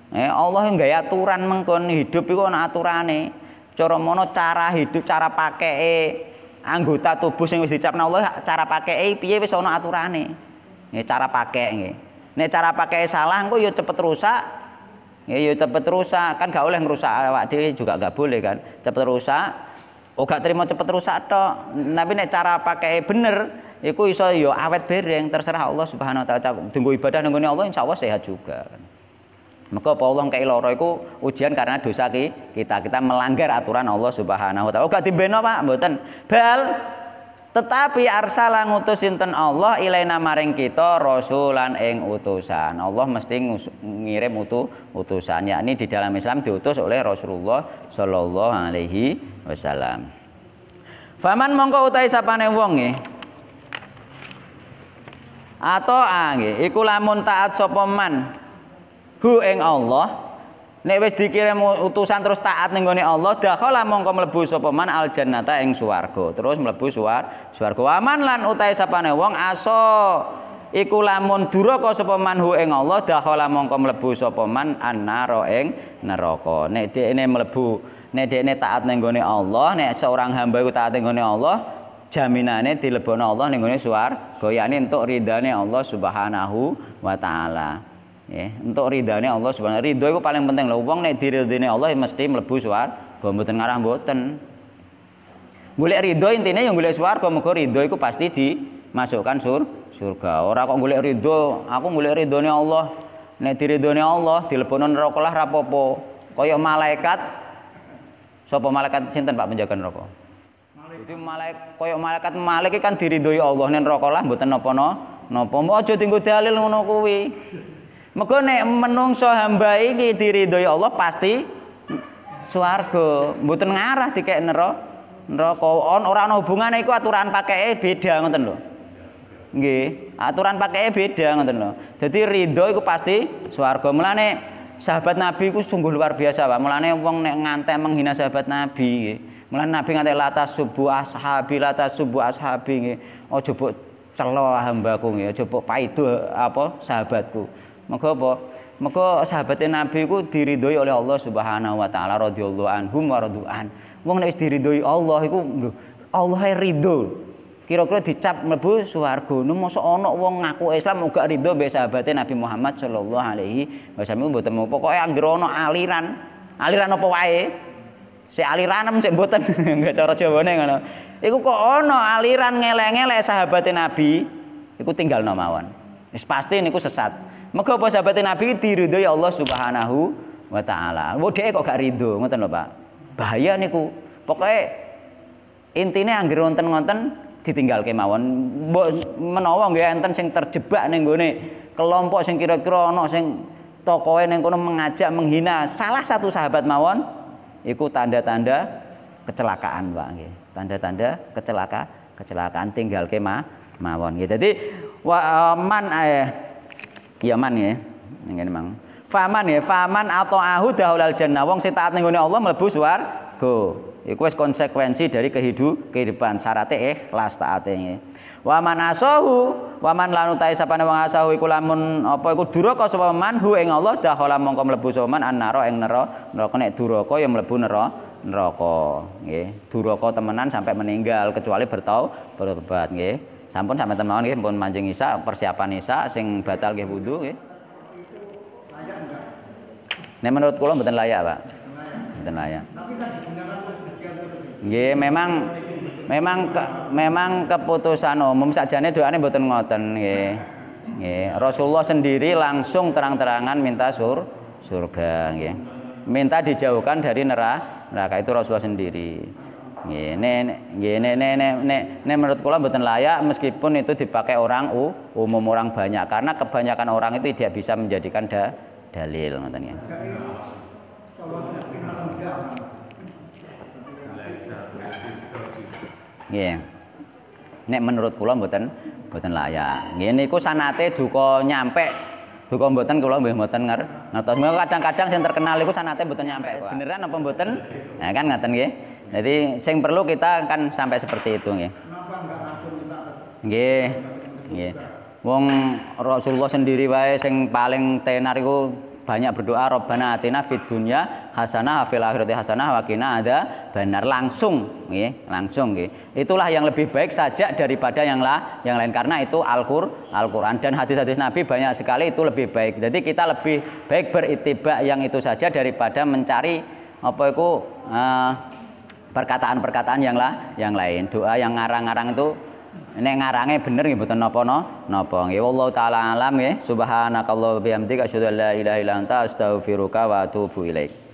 Eh, Allah yang gaya aturan mengkon hidup itu ana aturane. Cara mono cara hidup, cara pakai anggota tubuh yang wis diciptakan Allah cara pakai piye wis ana aturane. Nggih ya, cara pakai nggih. Nek cara pakai salah engko yo ya cepet rusak. Nggih yo cepet rusak. Kan gak boleh ngerusak awak dhewe juga gak boleh kan. Cepet rusak. Oh gak terima cepet rusak tok. Tapi nek cara pakai bener iku iso yo ya awet bereng terserah Allah Subhanahu wa taala. Tunggu ibadah nang Allah insya Allah sehat juga. Maka apa Allah kei loro iku ujian karena dosa ki kita. Kita melanggar aturan Allah Subhanahu wa taala. Oh gak timbeno Pak, mboten. Bal tetapi arsala ngutus sinten Allah ilaina maring kita rasulan ing utusan. Allah mesti ngirim utu utusan. Yakni di dalam Islam diutus oleh Rasulullah sallallahu alaihi wasallam. Faman mongko utai sapane wong nggih e, atau angge ah, iku lamun taat sapa man hu ing Allah. Nek wis dikirim utusan terus taat ning gone Allah, dakhala mongko mlebu sapa man al jannata ing swarga. Terus mlebu suar swarga. aman lan utahe sapane wong aso iku lamun duraka sapa man hu ing Allah, dakhala mongko mlebu sapa man annara ing neraka. Nek dhekne mlebu nek dhekne taat ning gone Allah, nek seorang hamba iku taat ning gone Allah, Jaminannya di lebono Allah ning suar goyani untuk entuk Allah Subhanahu wa taala. Ya, untuk ridane Allah Subhanahu. Ridho itu paling penting uang nih nek Allah ya mesti mlebu suar mboten ngarah mboten. Boleh ridho intine yang boleh suar, muga ridho itu pasti dimasukkan sur surga. orang kok boleh ridho, aku ridho ridhone Allah. Nek diridhone Allah di lebono lah rapopo. koyok malaikat Sopo malaikat cinta Pak menjaga rokok jadi malaikat koyok malaikat Malik kan doi Allah ning rokok lah nopo no nopo Napa aja tinggu dalil ngono kuwi. nek menungso hamba diri doi Allah pasti swarga, mboten ngarah dikek neraka. rokok on orang hubungan hubungane aturan aturan pakeke beda ngoten lo, Nggih, aturan pakeke beda ngoten lo. Jadi ridho iku pasti swarga. Mulane sahabat Nabi iku sungguh luar biasa, Pak. Mulane wong nek ngante menghina sahabat Nabi Mulane Nabi ngate lata subu ashabi lata subu ashabi nggih. Aja mbok cela ah hambaku nggih, aja mbok paidu apa sahabatku. Mengko apa? Mengko sahabate Nabi ku diridhoi oleh Allah Subhanahu wa taala radhiyallahu anhum wa radhuan. Wong nek wis diridhoi Allah iku lho, Allah e ridho. Kira-kira dicap mlebu swarga. Nu mosok ana wong ngaku Islam uga ridho mbek sahabate Nabi Muhammad sallallahu alaihi wasallam mboten mau. Pokoke anggere ana aliran, aliran apa wae Sik aliran sik mboten enggak cara Jawane ngono. Iku kok ono aliran ngelek-ngelek ya sahabate Nabi, iku tinggal nomawan. Wis pasti niku sesat. Mega apa sahabate Nabi diridho ya Allah Subhanahu wa taala. Wo kok gak ridho, ngoten lho Pak. Bahaya niku. Pokoknya intinya anggere wonten ngoten ditinggal kemawon menawa nggih enten sing terjebak ning gone kelompok sing kira-kira ana sing tokoe ning kono mengajak menghina salah satu sahabat mawon iku tanda-tanda kecelakaan Pak Tanda-tanda kecelaka kecelakaan tinggal ke ma mawon nggih. Dadi wa e, man eh, ya man ya. Ngene mang. Faman ya, faman atau ahu dahulal jannah wong sing taat ning Allah mlebu suar swarga. Iku wis konsekuensi dari kehidup kehidupan syarate eh, ikhlas taate nggih. Wa man asahu wa man lan utahe sapane wong asahu iku lamun apa iku duraka sapa man hu ing Allah dakhala mongko mlebu sapa man annara ing nera neraka nek duraka ya mlebu neraka neraka nggih duraka temenan sampai meninggal kecuali bertau bertobat nggih sampun sampai temawon nggih pun manjing isa persiapan isa sing batal nggih wudu nggih Nek menurut kula mboten layak, Pak. Mboten layak. Ya memang memang ke, memang keputusan umum saja nih doanya ngoten nggih. Nggih, Rasulullah sendiri langsung terang-terangan minta sur surga nggih. Minta dijauhkan dari neraka. Neraka itu Rasulullah sendiri. Ini, ini, ini, ini, ini, ini menurut kula buatan layak meskipun itu dipakai orang u, umum orang banyak karena kebanyakan orang itu tidak bisa menjadikan da, dalil ngoten ya. Nggih. Iya. Nek menurut kula mboten mboten layak. Nggih niku sanate duka nyampe duka mboten kula nggih mboten ngertos. kadang-kadang sing terkenal iku sanate mboten nyampe. Beneran apa mboten? Nah, kan ngoten nggih. Jadi sing perlu kita kan sampai seperti itu nggih. Nggih. Nggih. Wong Rasulullah sendiri wae sing paling tenar iku banyak berdoa Robbana atina fid dunya hasanah fil akhirati hasanah wakina ada benar langsung nggih langsung nggih itulah yang lebih baik saja daripada yang lah yang lain karena itu Al-Qur Al-Qur'an dan hadis-hadis Nabi banyak sekali itu lebih baik jadi kita lebih baik beritiba yang itu saja daripada mencari apa itu eh, perkataan-perkataan yang lah yang lain doa yang ngarang-ngarang itu Nek ngarange bener nggih mboten napa-napa. Napa nggih wallahu taala alam nggih. subhanakallahu bihamdika asyhadu an la ilaha illa anta astaghfiruka wa atubu ilaika.